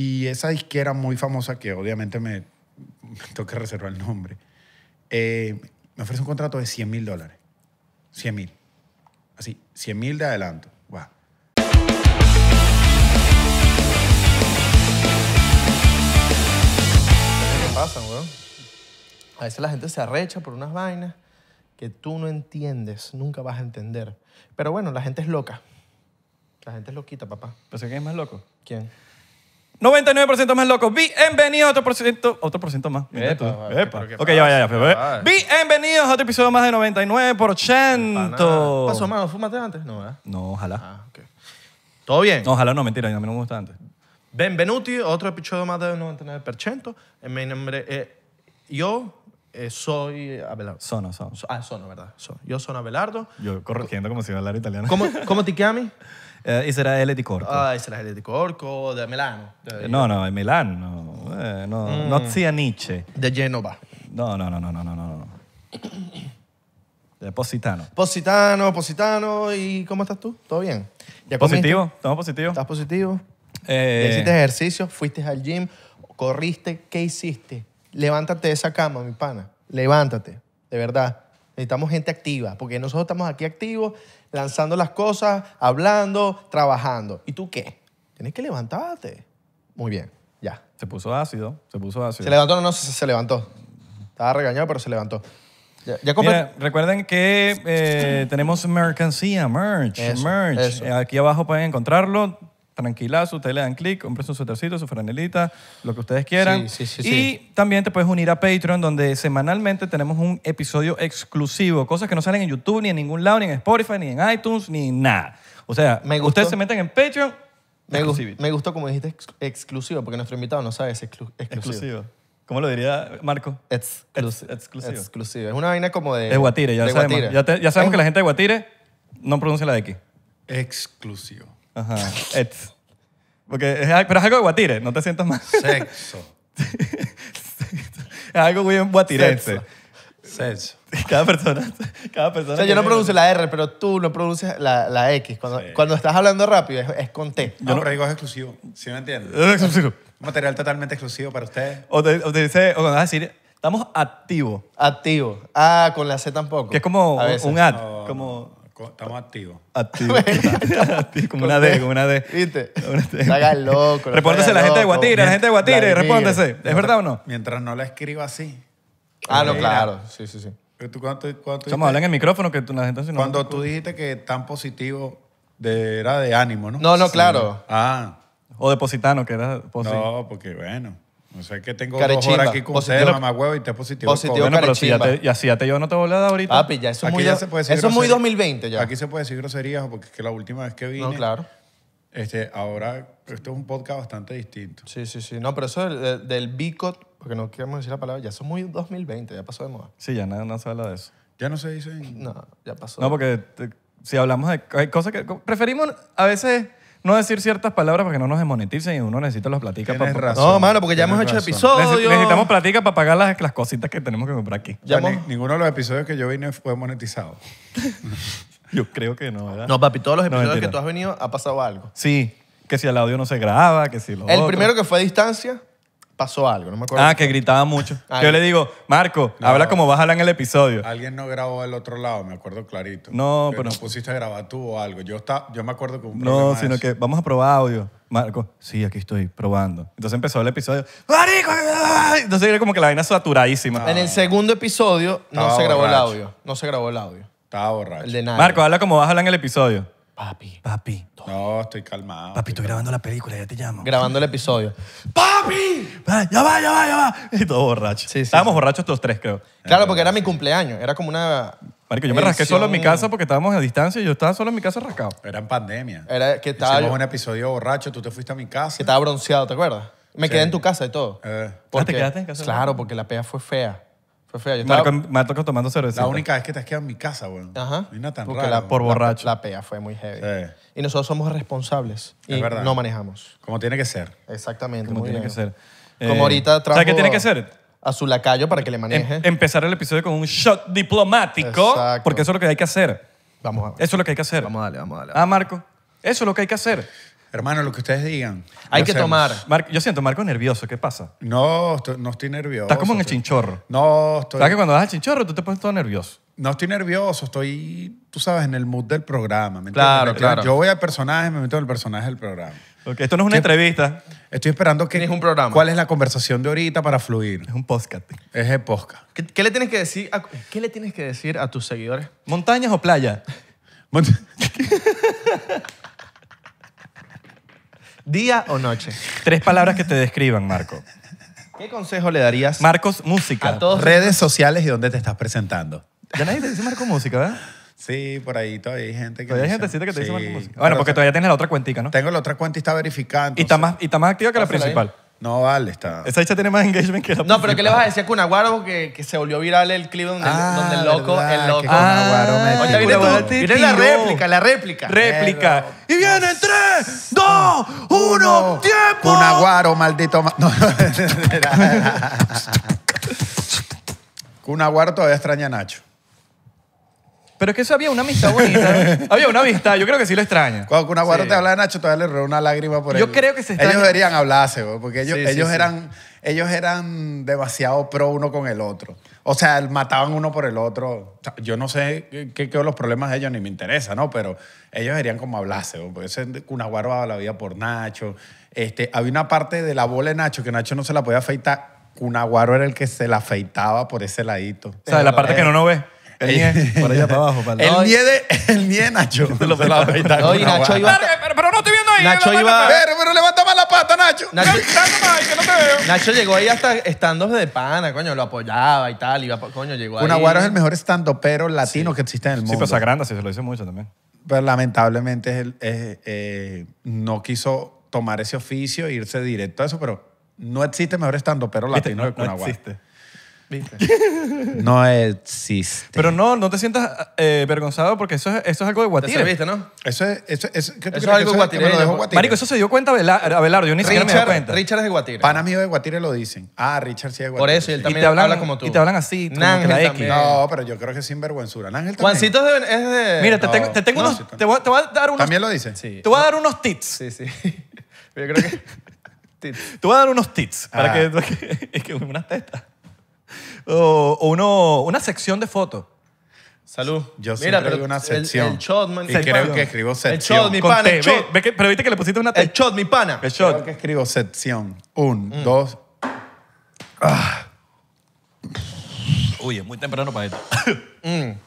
Y esa disquera muy famosa, que obviamente me, me toca reservar el nombre, eh, me ofrece un contrato de 100 mil dólares. 100 mil. Así, 100 mil de adelanto. Guau. ¿Qué pasa, weón? A veces la gente se arrecha por unas vainas que tú no entiendes, nunca vas a entender. Pero bueno, la gente es loca. La gente es loquita, papá. ¿Pero que es más loco? ¿Quién? 99% más locos. Bienvenidos a otro por Otro por ciento más. Ok, ya, ya, ya. Bienvenidos a otro episodio más de 99%. Pasó, malo. ¿Fumaste antes, no, ¿verdad? No, ojalá. Ah, ¿Todo bien? ojalá no, mentira, a mí no me gusta antes. Benvenuti, otro episodio más de 99%. Eh, mi nombre eh, yo soy Abelardo. Sono, sono. ah, Sono, ¿verdad? Yo soy Abelardo. Yo corrigiendo como si hablar italiano. ¿Cómo, cómo te llamas? eh, Israele di Corco. Ah, Israele di Corco, de Milano. Eh, no, no, de Milano. No, eh, no, No no mm. Nietzsche. De Genova. No, no, no, no, no, no, no. De eh, Positano. Positano, Positano. ¿Y cómo estás tú? ¿Todo bien? positivo, estamos positivos. ¿Estás positivo? Eh... ¿Hiciste ejercicio? ¿Fuiste al gym? ¿Corriste? ¿Qué hiciste? Levántate de esa cama, mi pana. Levántate, de verdad. Necesitamos gente activa, porque nosotros estamos aquí activos, lanzando las cosas, hablando, trabajando. ¿Y tú qué? Tienes que levantarte. Muy bien, ya. Se puso ácido, se puso ácido. Se levantó, no, no, se, levantó. Estaba regañado, pero se levantó. Ya, recuerden que eh, tenemos mercancía, merch, merch. Aquí abajo pueden encontrarlo tranquilazo, ustedes le dan clic, compren su suertecito, su franelita, lo que ustedes quieran. Sí, y también te puedes unir a Patreon, donde semanalmente tenemos un episodio exclusivo, cosas que no salen en YouTube, ni en ningún lado, ni en Spotify, ni en iTunes, ni nada. O sea, Me ustedes se meten en Patreon. Me, gustó como dijiste exclusivo, porque nuestro invitado no sabe, es exclusivo. ¿Cómo lo diría Marco? Exclusivo. exclusivo. Es una vaina como de... Es Guatire, ya sabemos. sabemos que la gente de Guatire no pronuncia la de aquí. Exclusivo. Ajá. Ets. Porque es, pero es algo de guatire, no te sientas mal. Sexo. es algo muy guatirense. Sexo. Cada persona, cada persona. O sea, yo no pronuncio la R, pero tú no pronuncias la, la X. Cuando, cuando estás hablando rápido es, con T. Yo no, pero digo es exclusivo. ¿Sí me entiendes? Es exclusivo. Material totalmente exclusivo para ustedes. O te, o dice, o cuando vas a decir, estamos activos. activo Ah, con la C tampoco. Que es como un ad. Como, Estamos activos. Activos. como una D, como una D. ¿Viste? Haga loco. Respóndese la gente de Guatire, la gente de Guatire, respóndese. ¿Es verdad o no? Mientras no la escriba así. Ah, no, claro. Sí, sí, sí. ¿Tú, cuánto, en el micrófono que la gente Cuando tú dijiste que tan positivo era de ánimo, ¿no? No, no, claro. Ah. O depositano que era positivo. No, porque bueno. O sea, que tengo dos horas aquí con usted, mamá y te positivo. Positivo, bueno, pero si ya, te, llevo, no te voy a dar ahorita. Papi, ya eso es muy, ya se puede decir eso es muy 2020 ya. Aquí se puede decir groserías porque es que la última vez que vine... No, claro. Este, ahora, esto es un podcast bastante distinto. Sí, sí, sí. No, pero eso del, del BICOT, porque no queremos decir la palabra, ya eso es muy 2020, ya pasó de moda. Sí, ya nada, no se habla de eso. ¿Ya no se dice? No, ya pasó. No, porque si hablamos de... cosas que... Preferimos a veces no decir ciertas palabras para que no nos demoneticen y uno necesita los platicas para... razón. No, mano, porque ya hemos hecho episodios. necesitamos platicas para pagar las, las cositas que tenemos que comprar aquí. ninguno de los episodios que yo vine fue monetizado. Yo creo que no, ¿verdad? No, papi, todos los episodios que tú has venido ha pasado algo. Sí, que si el audio no se graba, que si lo El primero que fue a distancia, pasó algo, no me acuerdo. Ah, que gritaba mucho. Yo le digo, Marco, habla como bájala en el episodio. Alguien no grabó del otro lado, me acuerdo clarito. No, pero. No pusiste a grabar tú o algo. Yo, está, yo me acuerdo que un No, sino que vamos a probar audio. Marco, sí, aquí estoy probando. Entonces empezó el episodio. ¡Marico! Entonces era como que la vaina saturadísima. Ah. En el segundo episodio no se grabó el audio. No se grabó el audio. Estaba borracho. El de nada. Marco, habla como bájala en el episodio. Papi. Papi. No, estoy calmado. Papi, estoy grabando la película, ya te llamo. Grabando el episodio. ¡Papi! Ya va, ya va, ya va. Y todo borracho. Sí, Estábamos borrachos estos tres, creo. Claro, porque era mi cumpleaños. Era como una. Marico, yo me rasqué solo en mi casa porque estábamos a distancia y yo estaba solo en mi casa rascado. Era en pandemia. Era que estaba, Hicimos un episodio borracho, tú te fuiste a mi que estaba bronceado, ¿te acuerdas? Me quedé en tu casa y todo. Eh, ah, quedaste en casa Claro, porque la pea fue fea. Fue fea. Yo estaba- tomando cerveza. la única vez que te has quedado en mi casa, bueno. Ajá. la- Por borracho. La, pea fue muy heavy y nosotros somos responsables y verdad. no manejamos. Como tiene que ser. Exactamente. Como tiene que ser. Como eh, ahorita trajo ¿Sabes qué tiene que ser? a su lacayo para que le em- maneje. empezar el episodio con un shot diplomático, porque eso es lo que hay que hacer. Vamos a ver. Eso es lo que hay que hacer. Vamos a darle, vamos a Ah, Marco, eso es lo que hay que hacer. Hermano, lo que ustedes digan. Hay que tomar. yo siento, Marco, nervioso. ¿Qué pasa? No, no estoy nervioso. Estás como en el chinchorro. No, estoy, ¿Sabes que cuando vas al chinchorro tú te pones todo nervioso? no estoy nervioso, estoy, tú sabes, en el mood del programa. Claro, claro. Yo voy al personaje, me meto en el personaje del programa. Porque esto no es una entrevista, Estoy esperando que... un programa. ¿Cuál es la conversación de ahorita para fluir? es un podcast. Es el podcast. ¿Qué, le tienes que decir a, ¿Qué le tienes que decir a tus seguidores? ¿Montañas o playa? día o noche. Tres palabras que te describan, Marco. ¿Qué consejo le darías? Marcos Música. A todos redes sociales y dónde te estás presentando. Ya nadie te dice Marco Música, ¿verdad? Sí, por ahí todavía hay gente que. Todavía hay gente que te dice Marco Música. Bueno, porque todavía tienes la otra cuentica, ¿no? Tengo la otra cuenta y está verificando. Y está más, y está más activa que la principal. No vale, está. Esa hecha tiene más engagement que la No, pero ¿qué le vas a decir a Cunaguaro que, que se volvió viral el clip donde, ah, donde el loco, el loco. que Oye, la réplica, la réplica. Réplica. Y vienen 3, 2, 1, tiempo. Cunaguaro maldito. ma- No. todavía extraña a Nacho. Pero es que eso había una amistad bonita. había una amistad, yo creo que sí lo extraña. Cuando Cunaguaro te habla de Nacho, todavía le roba una lágrima por Yo creo que se extraña- Ellos deberían hablarse, porque ellos, eran, ellos eran demasiado pro uno con el otro. O sea, mataban uno por el otro. yo no sé qué- quedó los problemas de ellos, ni me interesa, ¿no? Pero ellos deberían como hablarse, porque Cunaguaro daba la vida por Nacho. Este, había una parte de la bola de Nacho que Nacho no se la podía afeitar. Cunaguaro era el que se la afeitaba por ese ladito. O sea, la parte que no no ve. Por allá para abajo. Para el, nie de, el nie Nacho. lo No, y Nacho iba. pero, pero no estoy viendo ahí. Nacho iba. Pero, levanta más la pata, Nacho. Nacho, que no te veo. Nacho llegó ahí hasta estando de pana, coño. Lo apoyaba y tal. Iba, coño, llegó ahí. Cunaguaro es el mejor estando pero latino que existe en el mundo. Sí, pero grande sí se lo dice mucho también. Pero lamentablemente él, eh, no quiso tomar ese oficio e irse directo a eso, pero no existe mejor estando pero latino que Cunaguaro. No existe. ¿Viste? No existe. Pero no, no te sientas eh, vergonzado porque eso es, eso es algo de Guatire. ¿Viste, no? Eso es, eso, es. Eso es algo de Guatire? Marico, eso se dio cuenta a Belardo. Yo ni siquiera me di cuenta. Richard es de Guatire. Pan amigo de Guatire lo dicen. Ah, Richard sí es de Guatire. Por eso, y él también habla como tú. Y te hablan así, No, pero yo creo que es sinvergüenzura. Ángel también. Juancito es de... Mira, te tengo, te tengo unos. te, voy, a- te voy a dar unos. ¿También lo dicen. Sí. Te voy a dar unos tits. Sí, sí. Yo creo que... Te voy a dar unos tits Para ah. que, es que unas tetas o uno, una sección de fotos. Salud. Yo Mira, pero una sección. El, shot, man. Y creo que escribo sección. El shot, mi pana. el shot. pero viste que le pusiste una T. El shot, mi pana. El Creo que escribo sección. Un, mm. dos. Uy, es muy temprano para esto. Mm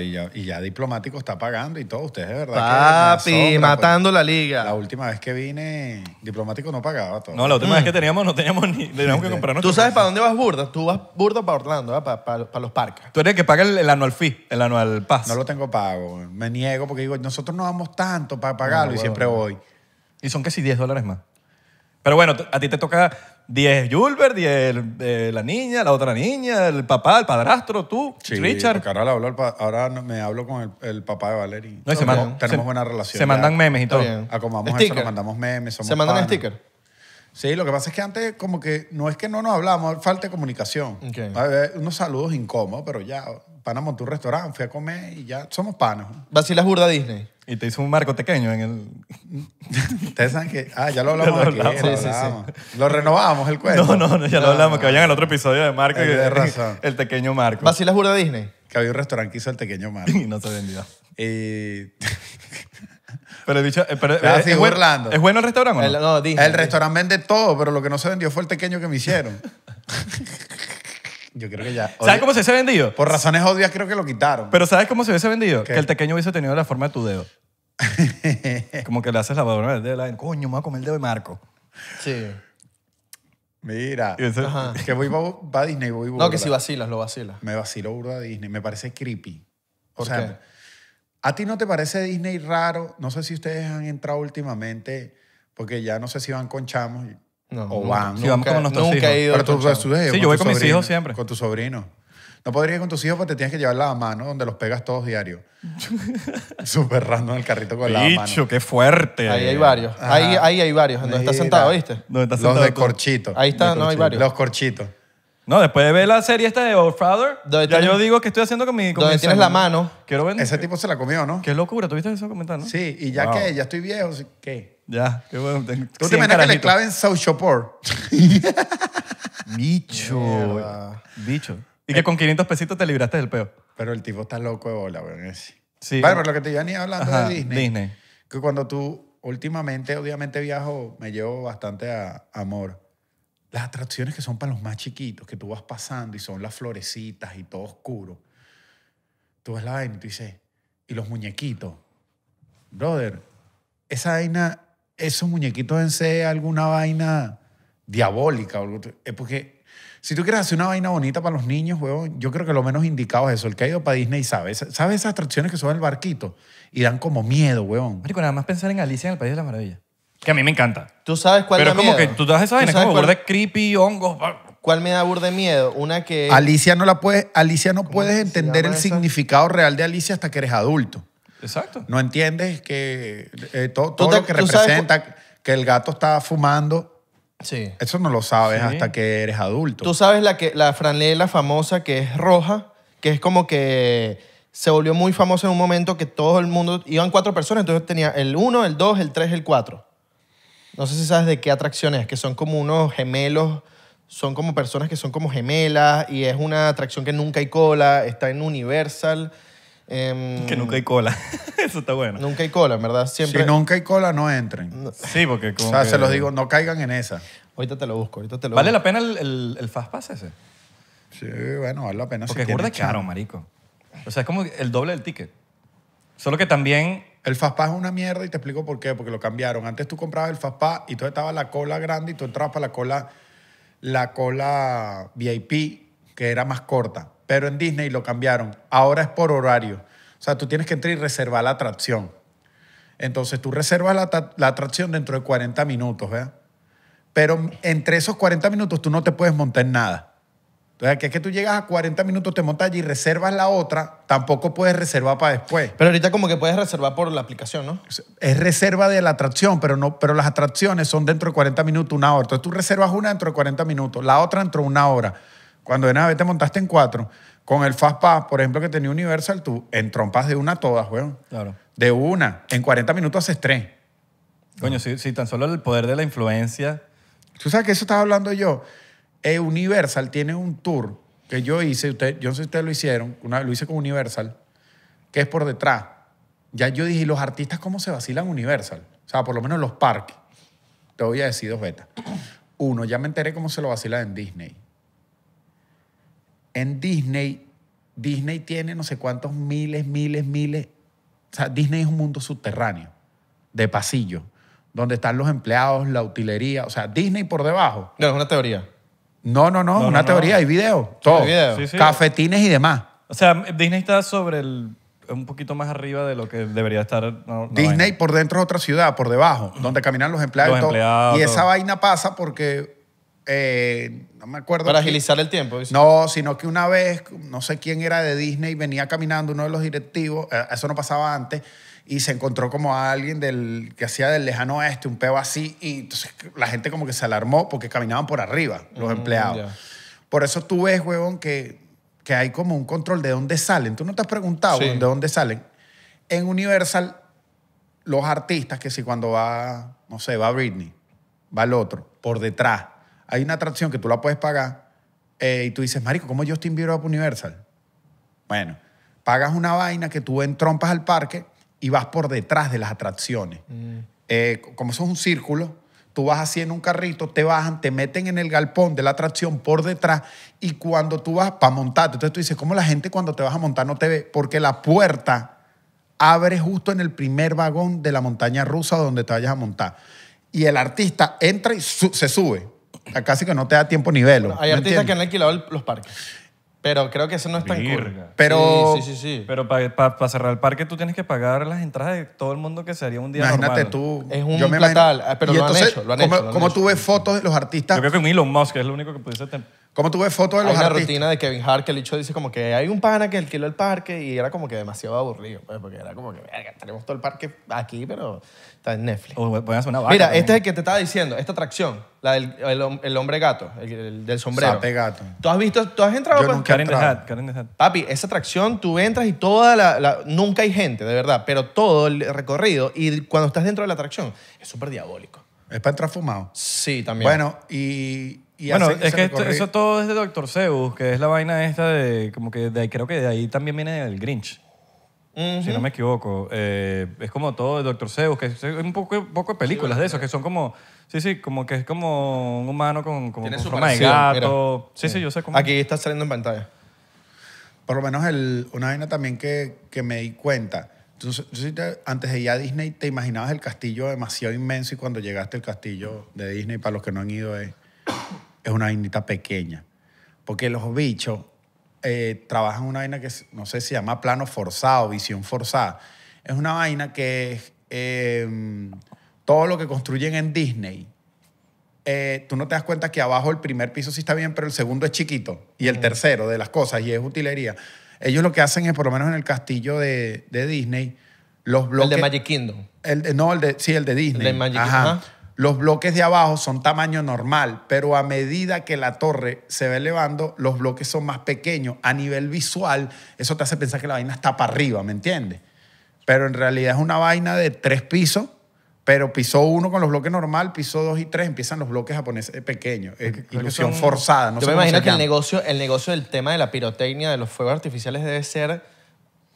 y ya, diplomático está pagando y todo. Ustedes verdad. Papi, que pues. matando la liga. La última vez que vine, diplomático no pagaba todo. No, la última mm. vez que teníamos, no teníamos ni. Teníamos que ¿Tú sabes para dónde vas burda? Tú vas burdo para Orlando, para, los parques. Tú eres el que paga el, anual fee, el anual pass. No lo tengo pago. Me niego porque digo, nosotros no vamos tanto para pagarlo y siempre voy. Y son casi 10 dólares más. Pero bueno, a ti te toca 10 Julber, 10 la niña, la otra niña, el papá, el padrastro, tú, Sí, Richard. Ahora, ahora me hablo con el, papá de Valerie. Tenemos- buena relación. se mandan memes y todo. Acomodamos Acomamos eso, nos mandamos memes, somos ¿Se mandan stickers? sticker? Sí, lo que pasa es que antes como que no es que no nos hablamos, falta de comunicación. unos saludos incómodos, pero ya, pana montó un restaurante, fui a comer y ya somos panos. ¿Vacilas burda Disney? Y te hizo un marco pequeño en el... Ustedes saben que... Ah, ya lo hablamos lo aquí. Sí, sí. lo, renovamos el cuento. No, no, no ya lo hablamos. Que vayan al otro episodio de Marco. Y, de razón. El pequeño Marco. la jura Disney? Que había un restaurante que hizo el pequeño Marco. y no se vendió. Y... Pero, dicho, eh, pero eh, es, es, bueno el restaurante? O no? El, no, el restaurante vende todo, pero lo que no se vendió fue el pequeño que me hicieron. Yo creo que ya. ¿Sabes cómo se hubiese vendido? Por razones odias creo que lo quitaron. Pero ¿sabes cómo se hubiese vendido? Que el pequeño hubiese tenido la forma de tu dedo. Como que le haces la palabra del dedo. la- Coño, me voy a comer el dedo de Marco. Sí. Mira, que voy para Disney, voy No, que si vacilas, lo vacilas. Me vacilo burda Disney, me parece creepy. O sea, ¿a ti no te parece Disney raro? No sé si ustedes han entrado últimamente, porque ya no sé si van con chamos o van. vamos nunca he ido. Pero tú Sí, yo voy con mis hijos siempre. Con tu sobrino. No podría ir con tus hijos porque te tienes que llevar la mano donde los pegas todos diario. Súper random el carrito con la mano. Bicho, qué fuerte. Ahí hay varios. Ahí, ahí hay varios. Donde estás sentado, ¿viste? Donde estás sentado. Los de corchito. Ahí están, no hay varios. Los corchitos. No, después de ver la serie esta de Old Father, ya yo digo que estoy haciendo con mi con tienes la mano. Quiero ver. Ese tipo se la comió, ¿no? Qué locura, Tú viste eso comentando? Sí, y ya qué? que ya estoy viejo, ¿qué? Ya, qué bueno. ¿Tú te imaginas que le claven South Bicho. Bicho. Y que eh. con 500 pesitos te libraste del peo. Pero el tipo está loco de bola, weón. Sí. Vale, pero lo que te ni hablando de Disney. Disney. Que cuando tú, últimamente, obviamente viajo, me llevo bastante a amor. Las atracciones que son para los más chiquitos, que tú vas pasando y son las florecitas y todo oscuro. Tú ves la vaina y tú dices, y los muñequitos. Brother, esa vaina esos muñequitos en alguna vaina diabólica. Es porque si tú quieres hacer una vaina bonita para los niños, weón, yo creo que lo menos indicado es eso. El que ha ido para Disney sabe. esas atracciones que son el barquito? Y dan como miedo, weón. Marico, nada más pensar en Alicia en el País de la Maravilla. Que a mí me encanta. ¿Tú sabes cuál Pero es como que tú das esa vaina, como cuál... creepy, hongos. ¿Cuál me da burde miedo? Una que... Alicia no la puedes... Alicia no puedes entender el significado real de Alicia hasta que eres adulto. Exacto. No entiendes que eh, todo lo que representa que el gato está fumando. Sí. Eso no lo sabes hasta que eres adulto. Tú sabes la, que, la franela famosa que es roja, que es como que se volvió muy famosa en un momento que todo el mundo. Iban cuatro personas, entonces tenía el uno, el dos, el tres, el cuatro. No sé si sabes de qué atracción es, que son como unos gemelos son como personas que son como gemelas y es una atracción que nunca hay cola, está en Universal Em, que nunca hay cola. Eso está bueno. Nunca hay cola, verdad. Siempre... Si nunca hay cola, no entren. Sí, porque como O sea, se los digo, no caigan en esa. Ahorita te lo busco, ahorita te lo ¿Vale la pena el, el, fast pass ese? Sí, bueno, vale la pena. Porque es burda caro, marico. O sea, es como el doble del ticket. Solo que también... El Fastpass es una mierda y te explico por qué. Porque lo cambiaron. Antes tú comprabas el Fastpass y tú estaba la cola grande y tú entrabas para la cola, la cola VIP, que era más corta pero en Disney lo cambiaron. Ahora es por horario. O sea, tú tienes que entrar y reservar la atracción. Entonces tú reservas la, atracción dentro de 40 minutos, ¿verdad? Pero entre esos 40 minutos tú no te puedes montar en nada. Entonces, que es que tú llegas a 40 minutos, te montas allí y reservas la otra, tampoco puedes reservar para después. Pero ahorita como que puedes reservar por la aplicación, ¿no? Es reserva de la atracción, pero, no, pero las atracciones son dentro de 40 minutos, una hora. Entonces tú reservas una dentro de 40 minutos, la otra dentro de una hora. Cuando de una vez te montaste en cuatro, con el Fast Pass, por ejemplo, que tenía Universal, tú en trompas de una todas, weón. Claro. De una. En 40 minutos haces tres. Coño, si, tan solo el poder de la influencia. Tú sabes que eso estaba hablando yo. Eh, Universal tiene un tour que yo hice, usted, yo no sé si ustedes lo hicieron, una, lo hice con Universal, que es por detrás. Ya yo dije, los artistas cómo se vacilan Universal? O sea, por lo menos los parques. Te voy a decir dos betas. Uno, ya me enteré cómo se lo vacilan en Disney en Disney, Disney tiene no sé cuántos miles, miles, miles. O sea, Disney es un mundo subterráneo, de pasillo, donde están los empleados, la utilería. O sea, Disney por debajo. No, es una teoría. No, no, no, una teoría. Hay video, todo. Cafetines y demás. O sea, Disney está sobre el un poquito más arriba de lo que debería estar. Disney por dentro es otra ciudad, por debajo, donde caminan los empleados. y, empleados, y esa vaina pasa porque eh, no me acuerdo. Para agilizar el tiempo. No, sino que una vez, no sé quién era de Disney, venía caminando uno de los directivos, eh, eso no pasaba antes, y se encontró como a alguien del, que hacía del lejano oeste, un peo así, y entonces la gente como que se alarmó porque caminaban por arriba los mm, empleados. Por eso tú ves, huevón, que, que hay como un control de dónde salen. Tú no te has preguntado, de dónde salen. En Universal, los artistas, que si cuando va, no sé, va Britney, va el otro, por detrás hay una atracción que tú la puedes pagar eh, y tú dices, marico, ¿cómo Justin Bieber va Universal? Bueno, pagas una vaina que tú entrompas al parque y vas por detrás de las atracciones. Mm. Eh, como eso es un círculo, tú vas así en un carrito, te bajan, te meten en el galpón de la atracción por detrás y cuando tú vas para montarte, entonces tú dices, ¿cómo la gente cuando te vas a montar no te ve? Porque la puerta abre justo en el primer vagón de la montaña rusa donde te vayas a montar. Y el artista entra y se sube casi que no te da tiempo ni velo. hay artistas que han alquilado los parques. Pero creo que eso no es tan curva. Pero Sí, Pero para cerrar el parque tú tienes que pagar las entradas de todo el mundo que sería un día imagínate normal. tú. Es un platal, ah, pero lo han hecho, ¿cómo, tú ves fotos de los artistas? Yo creo que un Elon Musk es lo único que pudiese tener. ¿Cómo tuve fotos de hay una rutina de Kevin Hart que el hecho dice como que hay un pana que alquiló el parque y era como que demasiado aburrido, pues, porque era como que, tenemos todo el parque aquí, pero está en Netflix. O a hacer una vaca Mira, este es el que te estaba diciendo, esta atracción, la del el, hombre gato, el, del sombrero. Sape gato. ¿Tú has visto, tú has entrado? Yo pues? nunca- Karen the Hat, Papi, esa atracción, tú entras y toda la, Nunca hay gente, de verdad, pero todo el recorrido y cuando estás dentro de la atracción es súper diabólico. Es para entrar fumado. Sí, también. Bueno, y bueno, es que eso todo es de Doctor Seuss, que es la vaina esta de, como que creo que de ahí también viene el Grinch, si no me equivoco. Eh, es como todo de Doctor Seuss. que es un poco, poco de películas de esos, que son como, sí, sí, como que es como un humano con, forma de gato. Sí, sí, yo sé cómo. Aquí está saliendo en pantalla. Por lo menos el, una vaina también que, que me di cuenta. antes de ir a Disney, te imaginabas el castillo demasiado inmenso y cuando llegaste al castillo de Disney, para los que no han ido, es es una vainita pequeña. Porque los bichos trabajan eh, trabajan una vaina que no sé si se llama plano forzado, visión forzada. Es una vaina que em, todo lo que construyen en Disney. Eh, tú no te das cuenta que abajo el primer piso sí está bien, pero el segundo es chiquito y el mm. tercero de las cosas y es utilería. Ellos lo que hacen es, por lo menos en el castillo de, Disney, los bloques. El de Magic El no, de, sí, el de Disney. El de Magic los bloques de abajo son tamaño normal, pero a medida que la torre se va elevando, los bloques son más pequeños. A nivel visual, eso te hace pensar que la vaina está para arriba, ¿me entiendes? Pero en realidad es una vaina de tres pisos, pero piso uno con los bloques normal, piso dos y tres empiezan los bloques a ponerse pequeños. Es ilusión forzada. No Yo me imagino que el negocio, el negocio del tema de la pirotecnia, de los fuegos artificiales, debe ser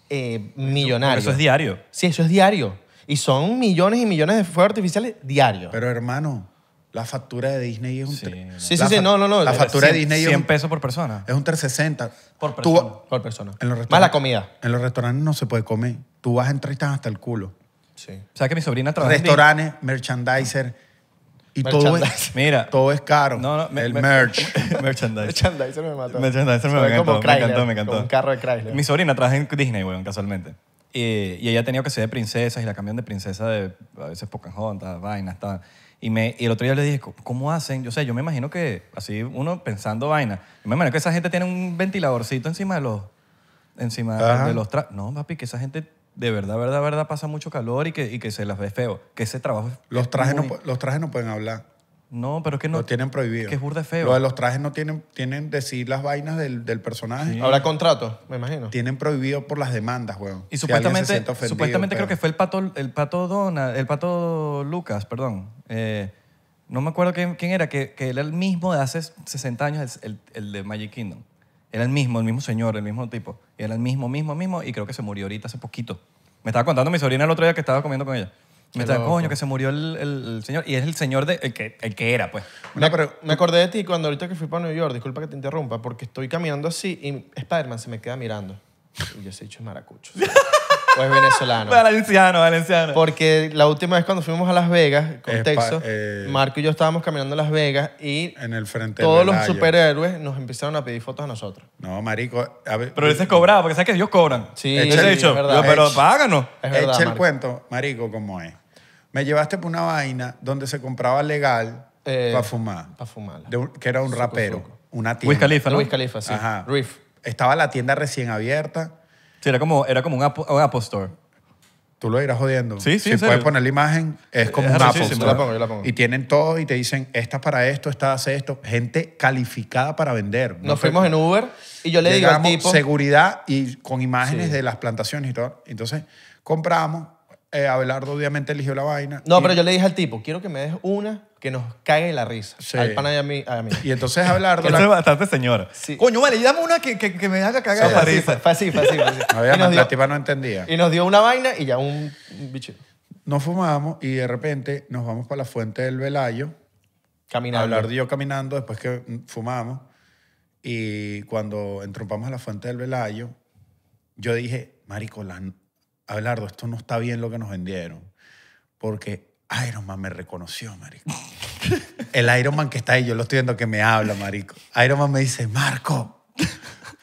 eh, millonario. eso es diario. Sí, eso es diario. Y son millones y millones de fuegos artificiales diarios. Pero hermano, la factura de Disney es un... Sí, sí, sí, no, no, no. La factura de Disney es un, pesos por persona. Es un 360. Por persona. por persona. Más la comida. En los restaurantes no se puede comer. Tú vas a entrar y estás hasta el culo. Sí. O sea que mi sobrina trabaja Restaurantes, merchandiser. Y todo es, Mira, todo es caro. No, no, el merch. merchandiser. merchandiser me mató. Merchandiser me, me encantó, me encantó. Como un carro de Chrysler. Mi sobrina trabaja en Disney, weón, casualmente. Y, ella tenía que ser de princesas y la cambian de princesa de a veces Pocahontas, vainas, tal. Y, me, y el otro día le dije, ¿cómo hacen? Yo sé, yo me imagino que, así uno pensando vaina, me imagino que esa gente tiene un ventiladorcito encima de los, encima de los No, papi, que esa gente de verdad, verdad, verdad pasa mucho calor y que, y que se las ve feo. Que ese trabajo los trajes, no, los trajes no pueden hablar. No, pero es que no. Lo tienen prohibido. Es que es burde feo. Lo los trajes no tienen, tienen decir las vainas del, personaje. Ahora Habrá contrato, me imagino. Tienen prohibido por las demandas, weón. Y supuestamente, supuestamente pues. creo que fue el pato, el pato Dona, el pato Lucas, perdón. Eh, no me acuerdo quién, era, que, era el mismo de hace 60 años, el, el, de Magic Kingdom. Era el mismo, el mismo señor, el mismo tipo. Era el mismo, mismo, mismo, y creo que se murió ahorita hace poquito. Me estaba contando mi sobrina el otro día que estaba comiendo con ella me coño, que se murió el, señor. Y es el señor de, el, que, era, pues. Me, acordé de ti cuando ahorita que fui para Nueva York, disculpa que te interrumpa, porque estoy caminando así y Spiderman se me queda mirando. Y yo soy dicho maracucho. o es venezolano. Valenciano, valenciano. Porque la última vez cuando fuimos a Las Vegas, contexto, eh, Marco y yo estábamos caminando a Las Vegas y En el frente. todos los superhéroes nos empezaron a pedir fotos a nosotros. No, marico. Pero él eh, se cobraba, porque sabes que ellos cobran. Sí, verdad. pero páganos. Es verdad, el cuento, marico, como es. Me llevaste por una vaina donde se compraba legal eh, para fumar. Para fumar. que era un rapero. Una tienda. Wiz Califa, ¿no? Wiz sí. Ajá. Riff. Estaba la tienda recién abierta. Sí, era como, era como un, Apple, Store. Tú lo irás jodiendo. Sí, sí, Si puedes poner la imagen, es eh, como un Apple. Yo la pongo, yo la pongo. Y tienen todo y te dicen, esta es para esto, esta hace esto. Gente calificada para vender. Nos fuimos en Uber y yo le digo al tipo... seguridad y con imágenes de las plantaciones y todo. Entonces compramos eh, Abelardo obviamente eligió la vaina. No, pero yo le dije al tipo, quiero que me des una que nos cague la risa. Al y a mí. Y entonces Abelardo... Eso bastante señora. Coño, vale, y dame una que, que, me haga cagar. la risa. fue así, fue así. la tipa no entendía. y nos dio una vaina y ya un, bicho Nos fumamos y de repente nos vamos para la fuente del Velayo. caminando. Abelardo y yo caminando después que fumamos. Y cuando entrompamos a la fuente del Velayo, yo dije, maricolando. Abelardo, esto no está bien lo que nos vendieron. Porque Iron Man me reconoció, marico. El Iron Man que está ahí, yo lo estoy viendo que me habla, marico. Iron Man me dice, Marco.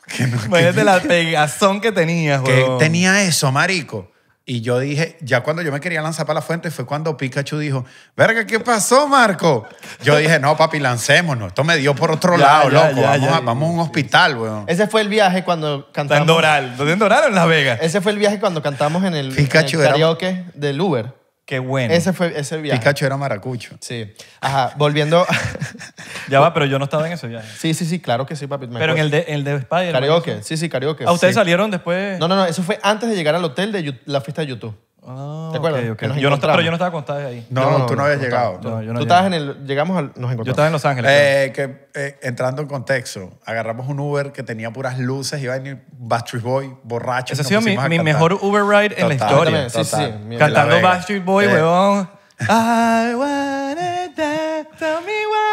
Que no, la pegazón que tenías, güey. Que tenía eso, marico. Y yo dije, ya cuando yo me quería lanzar para la fuente fue cuando Pikachu dijo, verga, ¿qué pasó, Marco? Yo dije, no, papi, lancémonos. Esto me dio por otro lado, loco. vamos, a, un hospital, weón. Ese fue el viaje cuando cantamos. En Doral. ¿Dónde en Doral o en Las Vegas? Ese fue el viaje cuando cantamos en el, karaoke del Uber. Qué bueno. Ese fue ese viaje. Pikachu era maracucho. Sí. Ajá, volviendo, Ya va, pero yo no estaba en ese viaje. Sí, sí, sí, claro que sí, papi. Pero en el de, el de Spider. Karaoke, sí, sí, karaoke. ¿A ah, ustedes salieron después? No, no, no, eso fue antes de llegar al hotel de la fiesta de YouTube. Ah, ¿Te acuerdas? Yo no, pero yo no estaba con ustedes ahí. No, tú no habías llegado. No, yo no Tú estabas en el. Llegamos al. Nos encontramos. Yo estaba en Los Ángeles. Eh, que, eh, entrando en contexto, agarramos un Uber que tenía puras luces, iba a venir Backstreet Boy, borracho. Ese ha sido mi, mi mejor Uber ride en la historia. sí, sí, sí. Cantando Backstreet Boy, weón. Eh, eh. weón.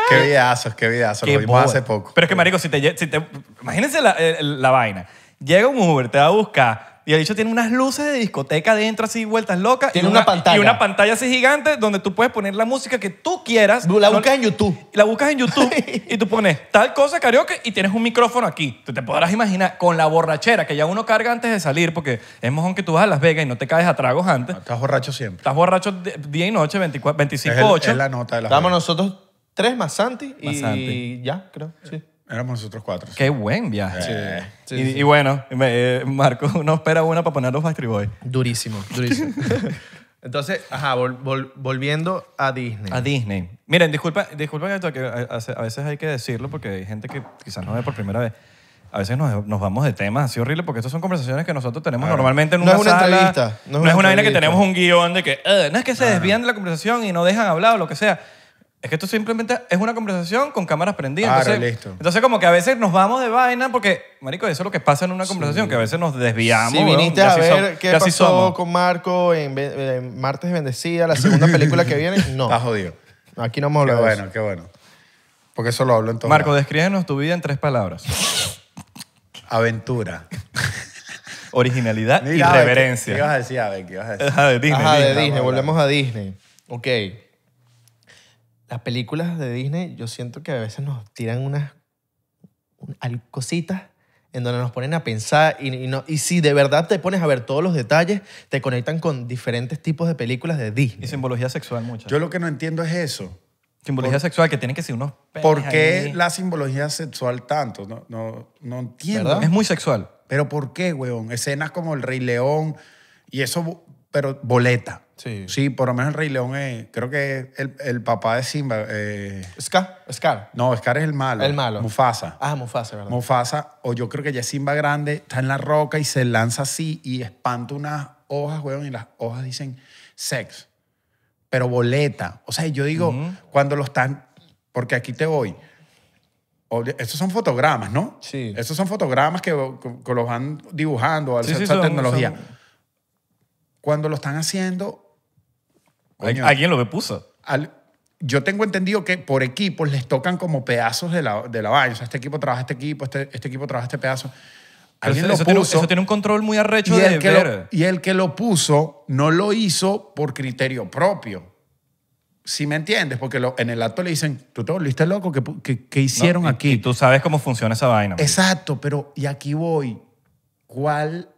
Qué vidazos, qué vidazos. Qué Lo vimos hace poco. Pero es que, marico, si te, si te- imagínense la, la vaina. Llega un Uber, te va a buscar, y el tiene unas luces de discoteca adentro, así vueltas locas. Tiene una, pantalla. Y una pantalla así gigante donde tú puedes poner la música que tú quieras. La buscas en YouTube. La buscas en YouTube y tú pones tal cosa karaoke y tienes un micrófono aquí. Tú te podrás imaginar con la borrachera que ya uno carga antes de salir porque es mojón que tú vas a Las Vegas y no te caes a tragos antes. estás borracho siempre. Estás borracho día y noche, 25, 8. Es la nota de la Estamos nosotros tres más Santi y, ya, creo. Sí. Éramos nosotros cuatro. Qué buen viaje. Sí, y, bueno, eh, Marco no espera una para poner los Backstreet Boys. Durísimo, durísimo. Entonces, ajá, volviendo a Disney. A Disney. Miren, disculpa, esto, que a, veces hay que decirlo porque hay gente que quizás no ve por primera vez. A veces nos, vamos de temas así horrible porque estas son conversaciones que nosotros tenemos normalmente en una, no es una Entrevista, no es una, no que tenemos un guión de que, eh, no es que se desvían de la conversación y no dejan hablar o lo que sea. Es que esto simplemente es una conversación con cámaras prendidas. entonces, listo. entonces, como que a veces nos vamos de vaina porque, marico, eso es lo que pasa en una conversación, que a veces nos desviamos. Si viniste a ver qué pasó con Marco en, Martes Bendecida, la segunda película que viene, no. Está jodido. Aquí no me Qué bueno, qué bueno. Porque eso lo hablo en Marco, descríbenos tu vida en tres palabras. Aventura. Originalidad y reverencia. ¿Qué ibas a decir? A de Disney. Ajá, de Disney. Volvemos a Disney. Ok las películas de Disney, yo siento que a veces nos tiran unas cositas en donde nos ponen a pensar y, si de verdad te pones a ver todos los detalles, te conectan con diferentes tipos de películas de Disney. Y simbología sexual muchas. Yo lo que no entiendo es eso. Simbología sexual, que tiene que ser unos... ¿Por qué la simbología sexual tanto? No, no, no entiendo. Es muy sexual. ¿Pero por qué, weón? Escenas como El Rey León y eso, pero boleta. Sí. por lo menos el Rey León es. Creo que el, papá de Simba. Eh, ¿Scar? ¿Scar? No, Scar es el malo. El malo. Mufasa. Ah, Mufasa, ¿verdad? Mufasa, o yo creo que ya es Simba grande está en la roca y se lanza así y espanta unas hojas, weón, y las hojas dicen sex, pero boleta. O sea, yo digo, cuando lo están. Porque aquí te voy. Estos son fotogramas, ¿no? Sí. Estos son fotogramas que, los van dibujando al sí, sí, tecnología. Cuando lo están haciendo, Alguien lo ve puso. yo tengo entendido que por equipos les tocan como pedazos de la, de la vaina. O sea, este equipo trabaja este equipo, este, este equipo trabaja este pedazo. Alguien lo puso. Tiene, eso tiene un control muy arrecho y de el que Lo, y el que lo puso no lo hizo por criterio propio. Si me entiendes, porque lo, en el acto le dicen, tú te volviste loco, ¿qué, que hicieron aquí? Y tú sabes cómo funciona esa vaina. Pues. Exacto, pero y aquí voy. ¿Cuál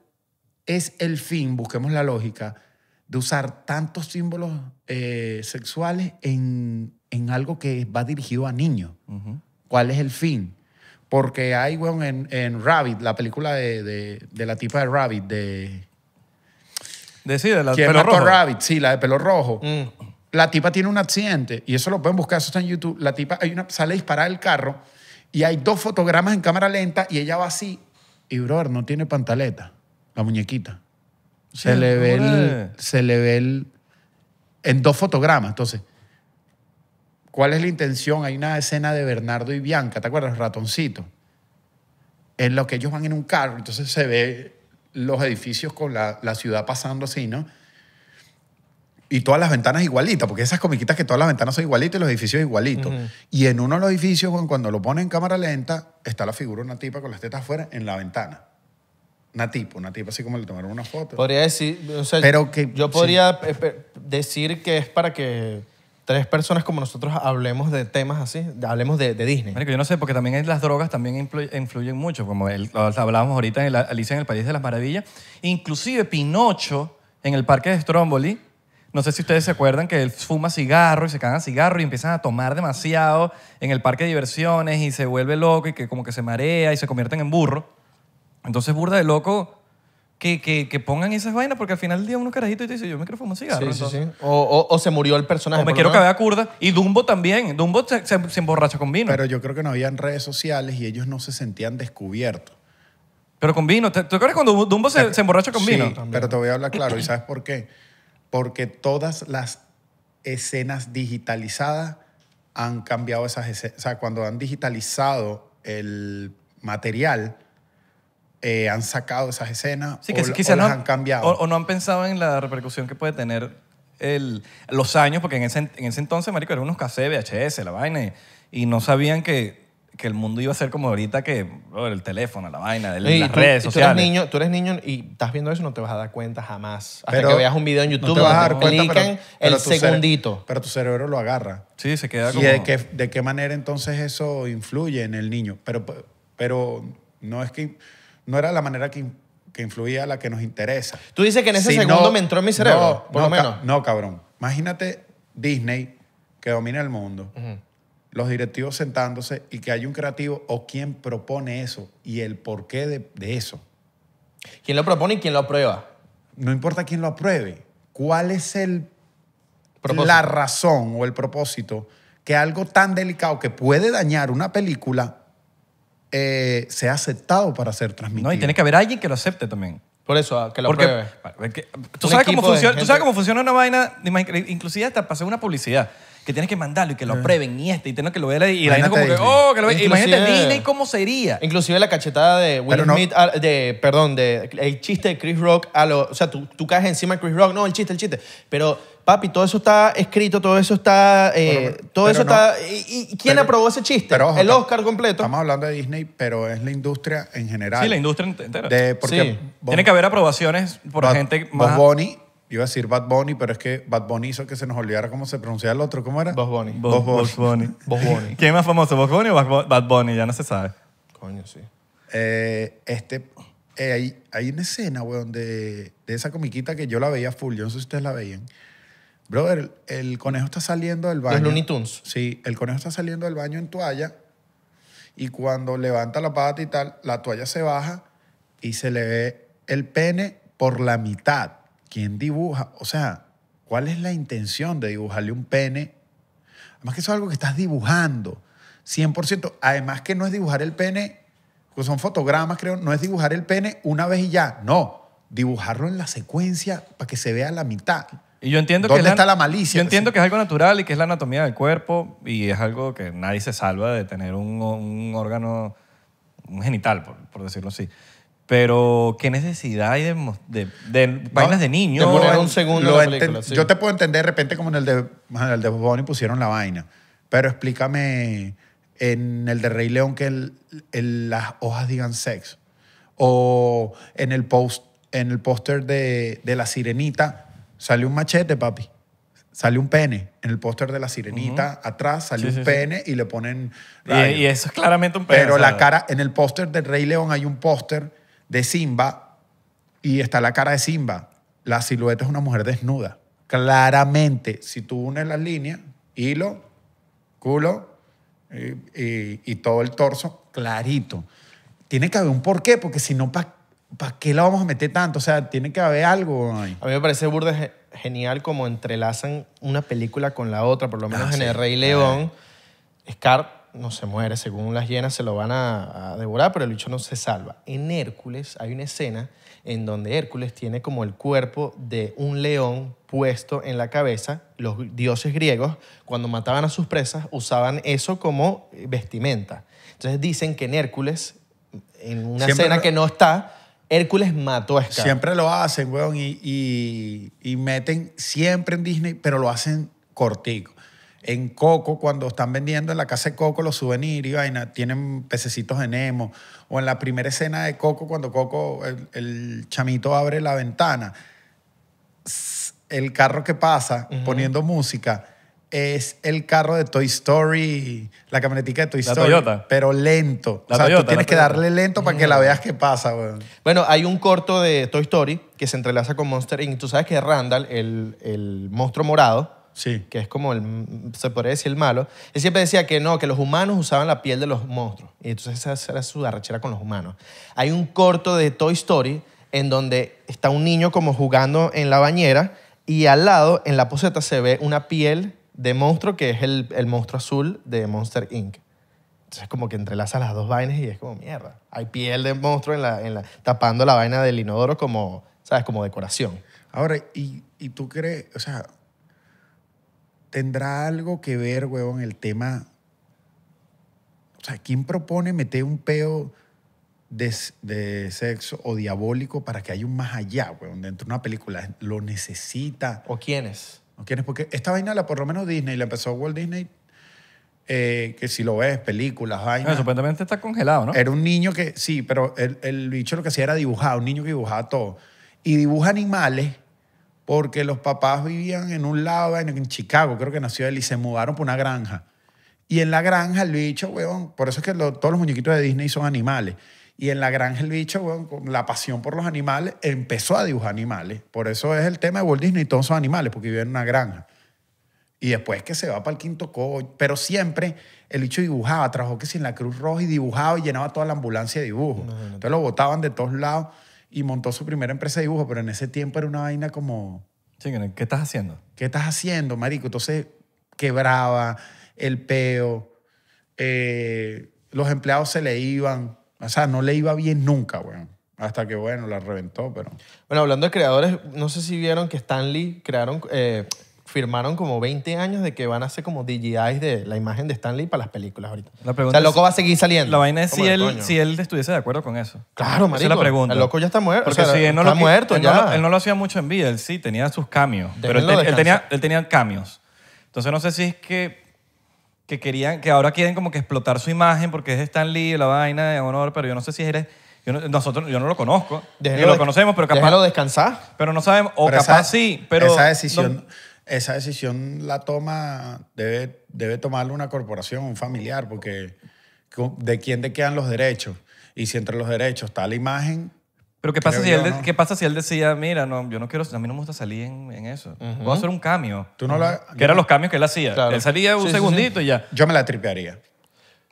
es el fin? Busquemos la lógica de usar tantos símbolos eh, sexuales en, algo que va dirigido a niños. ¿Cuál es el fin? Porque hay, weón, en, Rabbit, la película de, la tipa de Rabbit, de... de sí, de la pelo rojo? Rabbit? Sí, la de pelo rojo. Mm. La tipa tiene un accidente, y eso lo pueden buscar, eso está en YouTube. La tipa hay una, sale a disparar el carro y hay dos fotogramas en cámara lenta y ella va así. Y, brother, no tiene pantaleta, la muñequita. Se le ve se le ve en dos fotogramas. Entonces, ¿cuál es la intención? Hay una escena de Bernardo y Bianca, ¿te acuerdas? Ratoncito. En lo que ellos van en un carro, entonces se ve los edificios con la, ciudad pasando así, ¿no? Y todas las ventanas igualitas, porque esas comiquitas que todas las ventanas son igualitas y los edificios igualitos. Y en uno de los edificios, cuando lo ponen en cámara lenta, está la figura de una tipa con las tetas afuera en la ventana. Una tipo, una tipo así como le tomaron una foto. Podría decir, o sea, Pero yo podría eh, decir que es para que tres personas como nosotros hablemos de temas así, hablemos de, Disney. yo no sé, porque también las drogas también influyen mucho, como el, hablábamos ahorita en Alicia en el País de las Maravillas. Inclusive Pinocho en el Parque de Stromboli, no sé si ustedes se acuerdan que él fuma cigarro y se cagan cigarro y empiezan a tomar demasiado en el parque de diversiones y se vuelve loco y que como que se marea y se convierten en burro. Entonces, burda de loco. Que, que, pongan esas vainas porque al final del día uno carajito y te dice, yo me quiero fumar un Sí, sí, sí. O, se murió el personaje. O me quiero caber a curda. Y Dumbo también. Dumbo se, se, emborracha con vino. Pero yo creo que no había redes sociales y ellos no se sentían descubiertos. Pero con vino. ¿Tú crees cuando Dumbo se, emborracha con vino? Sí, pero te voy a hablar claro. ¿Y sabes por qué? Porque todas las escenas digitalizadas han cambiado esas escenas. O sea, cuando han digitalizado el material eh, han sacado esas escenas o, no, han cambiado. O, no han pensado en la repercusión que puede tener los años, porque en ese, entonces, marico, eran unos KC, VHS, la vaina, y, no sabían que, que, el mundo iba a ser como ahorita que el teléfono, la vaina, las redes sociales. Tú eres, niño, tú eres niño y estás viendo eso no te vas a dar cuenta jamás. Hasta que veas un video en YouTube no te vas cuenta, pero, el segundito. pero tu cerebro lo agarra. Sí, se queda como... ¿Y de qué, manera entonces eso influye en el niño? Pero, pero no es que no era la manera que, influía la que nos interesa. Tú dices que en ese segundo me entró en mi cerebro, por lo menos. no, cabrón. Imagínate Disney, que domina el mundo, los directivos sentándose y que hay un creativo o quien propone eso y el porqué de, de eso. ¿Quién lo propone y quién lo aprueba? No importa quién lo apruebe. ¿Cuál es el la razón o el propósito que algo tan delicado que puede dañar una película eh, se ha aceptado para ser transmitido. No, y tiene que haber alguien que lo acepte también. Por eso, que lo pruebe. ¿tú, sabes cómo funciona, una vaina, inclusive hasta para una publicidad que tienes que mandarlo y que lo aprueben eh. y este y tengo que lo ver y la gente como que oh que lo imagínate Disney cómo sería inclusive la cachetada de Will Smith de perdón de el chiste de Chris Rock a lo o sea tú, tú caes encima de Chris Rock no el chiste el chiste pero papi todo eso está escrito todo eso está eh, todo eso está y, quién aprobó ese chiste el Oscar completo Estamos hablando de Disney, pero es la industria en general. Sí, la industria entera. De, porque Tiene que haber aprobaciones por la gente más. Bonnie Iba a decir Bad Bunny, pero es que Bad Bunny hizo que se nos olvidara cómo se pronunciaba el otro. ¿Cómo era? Bad Bunny. Bad Bunny. Bunny. ¿Quién es más famoso, Bad Bunny o Bad Bunny? Ya no se sabe. Coño, sí. Eh, este, eh, hay, hay, una escena, güey, de, de, esa comiquita que yo la veía full. Yo no sé si ustedes la veían. Brother, el, conejo está saliendo del baño. Los Looney Tunes. Sí, el conejo está saliendo del baño en toalla y cuando levanta la pata y tal, la toalla se baja y se le ve el pene por la mitad. ¿Quién dibuja? O sea, ¿cuál es la intención de dibujarle un pene? Además que eso es algo que estás dibujando, 100%. Además que no es dibujar el pene, pues son fotogramas creo, no es dibujar el pene una vez y ya, no, dibujarlo en la secuencia para que se vea la mitad. Y yo entiendo ¿Dónde que está la, malicia? Yo entiendo que es algo natural y que es la anatomía del cuerpo y es algo que nadie se salva de tener un, órgano, un genital, por decirlo así. Pero, ¿qué necesidad hay de, vainas de niños? un segundo Yo te puedo entender de repente como en el de, en de pusieron la vaina. Pero explícame en el de Rey León que el, las hojas digan sexo. O en el post en el póster de, La Sirenita sale un machete, papi. Sale un pene. En el póster de La Sirenita atrás sale un pene y le ponen... Y, eso es claramente un pene. Pero la cara... En el póster de Rey León hay un póster de Simba y está la cara de Simba. La silueta es una mujer desnuda. Claramente, si tú unes las líneas, hilo, culo y, todo el torso, clarito. Tiene que haber un porqué, porque si no, ¿para ¿pa qué la vamos a meter tanto? O sea, tiene que haber algo. Ahí. A mí me parece burda genial como entrelazan una película con la otra, por lo menos ah, en El Rey León. Eh. Scar no se muere, según las hienas se lo van a, devorar, pero el bicho no se salva. En Hércules hay una escena en donde Hércules tiene como el cuerpo de un león puesto en la cabeza. Los dioses griegos, cuando mataban a sus presas, usaban eso como vestimenta. Entonces dicen que en Hércules, en una escena que no está, Hércules mató a Scar. Siempre lo hacen, weón, y, y meten siempre en Disney, pero lo hacen cortico en Coco, cuando están vendiendo en la casa de Coco los souvenirs y vaina, tienen pececitos de Nemo. O en la primera escena de Coco, cuando Coco, el, chamito abre la ventana, el carro que pasa poniendo música es el carro de Toy Story, la camionetica de Toy Story, pero lento. o sea, tienes que darle lento para que la mm. veas qué pasa, Bueno, hay un corto de Toy Story que se entrelaza con Monster Inc. Tú sabes que Randall, el, el monstruo morado, sí. que es como el, se podría decir el malo, él siempre decía que no, que los humanos usaban la piel de los monstruos. Y entonces esa era su arrechera con los humanos. Hay un corto de Toy Story en donde está un niño como jugando en la bañera y al lado, en la poseta, se ve una piel de monstruo que es el, el monstruo azul de Monster Inc. Entonces como que entrelaza las dos vainas y es como mierda. Hay piel de monstruo en la, en la, tapando la vaina del inodoro como, ¿sabes? Como decoración. Ahora, ¿y, y tú crees, o sea, ¿Tendrá algo que ver, huevón, el tema? O sea, ¿quién propone meter un peo de, sexo o diabólico para que haya un más allá, huevón, dentro de una película? ¿Lo necesita? ¿O quiénes? ¿O quiénes? Porque esta vaina la, por lo menos Disney, la empezó Walt Disney eh, que si lo ves, películas, vainas. supuestamente está congelado, ¿no? Era un niño que, sí, pero el, el bicho lo que hacía era dibujar, un niño que dibujaba todo. Y dibuja animales porque los papás vivían en un lado, en Chicago, creo que nació él, y se mudaron por una granja. Y en la granja el bicho, weón, por eso es que todos los muñequitos de Disney son animales. Y en la granja el bicho, weón, con la pasión por los animales, empezó a dibujar animales. Por eso es el tema de Walt Disney, todos son animales, porque vivían en una granja. Y después que se va para el quinto coche, pero siempre el bicho dibujaba, trabajó que sin la Cruz Roja y dibujaba y llenaba toda la ambulancia de dibujos. Entonces lo botaban de todos lados y montó su primera empresa de dibujo, pero en ese tiempo era una vaina como... Sí, ¿qué estás haciendo? ¿Qué estás haciendo, marico? Entonces quebraba el peo, eh, los empleados se le iban, o sea, no le iba bien nunca, weón. Hasta que, bueno, la reventó, pero... Bueno, hablando de creadores, no sé si vieron que Stanley crearon... Eh, firmaron como 20 años de que van a ser como DJIs de la imagen de Stanley para las películas ahorita. La o sea, el loco va a seguir saliendo. La vaina es si él, si estuviese de acuerdo con eso. Claro, marico. Esa es la pregunta. El loco ya está muerto. él no está lo, muerto ya. él no lo hacía mucho en vida. Él sí tenía sus cambios. Pero él, tenía, él cambios. Entonces no sé si es que que querían, que ahora quieren como que explotar su imagen porque es Stanley la vaina de honor, pero yo no sé si eres. Yo nosotros, yo no lo conozco. lo conocemos, pero capaz. lo descansar. Pero no sabemos. O capaz sí, pero. Esa decisión esa decisión la toma, debe, debe tomarlo una corporación, un familiar, porque ¿de quién te quedan los derechos? Y si entre los derechos está la imagen... Pero ¿qué pasa, si él, ¿qué pasa si él decía, mira, no, yo no quiero, a mí no me gusta salir en, eso. Voy a hacer un cambio. ¿Tú no que eran los cambios que él hacía. Él salía un segundito y ya. Yo me la tripearía.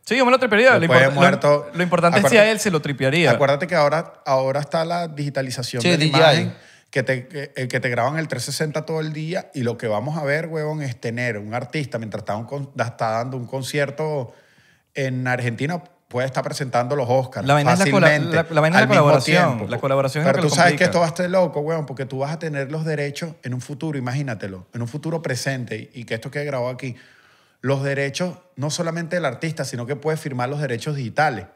Sí, yo me la tripearía. Lo, lo, importante es si a él se lo tripearía. Acuérdate que ahora, ahora está la digitalización de la imagen que te, eh, te graban el 360 todo el día y lo que vamos a ver, huevón, es tener un artista mientras está, dando un concierto en Argentina puede estar presentando los Oscars la Es la, la colaboración. La colaboración Pero tú sabes que esto va a estar loco, weón, porque tú vas a tener los derechos en un futuro, imagínatelo, en un futuro presente, y que esto he grabado aquí. Los derechos, no solamente del artista, sino que puedes firmar los derechos digitales.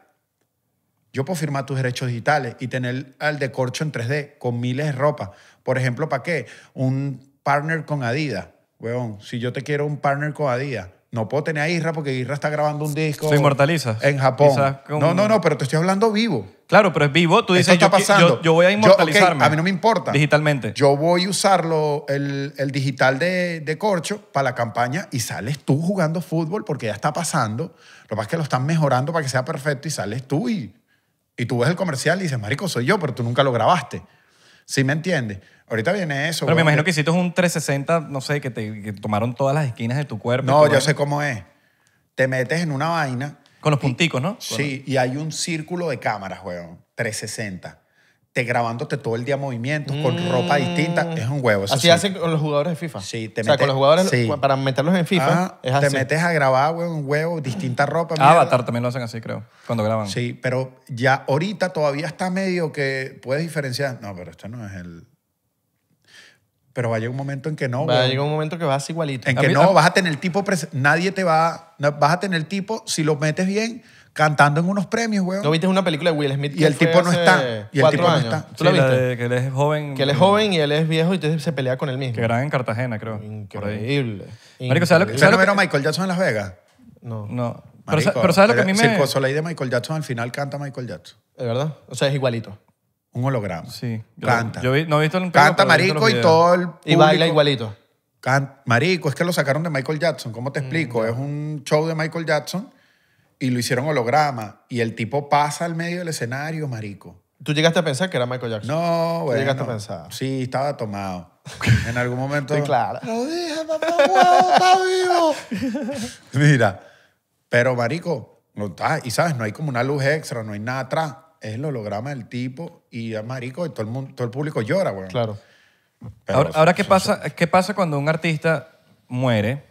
Yo puedo firmar tus derechos digitales y tener al de corcho en 3D con miles de ropa. Por ejemplo, ¿para qué? Un partner con Adidas. Weón, si yo te quiero un partner con Adidas, no puedo tener a Isra porque Isra está grabando un disco. Se inmortaliza. En Japón. No, no, no, pero te estoy hablando vivo. Claro, pero es vivo. Tú dices, Yo, voy a inmortalizarme. a mí no me importa. Digitalmente. Yo voy a usarlo, el, digital de, de, Corcho, para la campaña y sales tú jugando fútbol porque ya está pasando. Lo más que lo están mejorando para que sea perfecto y sales tú y y tú ves el comercial y dices, marico, soy yo, pero tú nunca lo grabaste. ¿Sí me entiendes? Ahorita viene eso. Pero me imagino que es un 360, no sé, que te tomaron todas las esquinas de tu cuerpo. No, yo sé cómo es. Te metes en una vaina. Con los punticos, ¿no? Sí, y hay un círculo de cámaras, weón. 360. Este, grabándote todo el día movimientos con ropa mm. distinta, es un huevo. así hacen con los jugadores de FIFA. Sí, te para meterlos en FIFA, Te metes a grabar, un huevo, distinta ropa. Ah, Avatar también lo hacen así, creo, cuando graban. Sí, pero ya ahorita todavía está medio que puedes diferenciar. No, pero esto no es el... Pero va a llegar un momento en que no. Va a llegar un momento que vas igualito. En que no, vas a tener tipo... Nadie te va... Vas a tener tipo, si lo metes bien cantando en unos premios, weón. ¿No viste una película de Will Smith? y el tipo no está. Y el tipo años? no está. ¿Tú lo viste? que él es joven. Que él es joven y él es viejo y entonces se pelea con él mismo. Que era en Cartagena, creo. Increíble. Marico, ¿sabes lo que- me no vieron a Michael Jackson en Las Vegas? No, No. Pero, Marico, pero ¿sabes lo que a mí me...? Circo Soleil de Michael Jackson, al final canta Michael Jackson. ¿Es verdad. O sea, es igualito. Un holograma. Sí. Canta. Yo no he visto nunca. Canta marico y todo el Y baila igualito. marico, es que lo sacaron de Michael Jackson. ¿Cómo te explico? Mm, es un show de Michael Jackson y lo hicieron holograma y el tipo pasa al medio del escenario, marico. ¿Tú llegaste a pensar que era Michael Jackson? No, güey. llegaste a pensar? Sí, estaba tomado. En algún momento... Sí, claro. Lo dije, papá, huevo, está vivo. Mira, pero marico, no está. Y sabes, no hay como una luz extra, no hay nada atrás. Es el holograma del tipo y ya, marico, y todo el, mundo, todo el público llora, güey. Claro. ahora, ahora ¿qué, pasa, ¿qué pasa cuando un artista muere?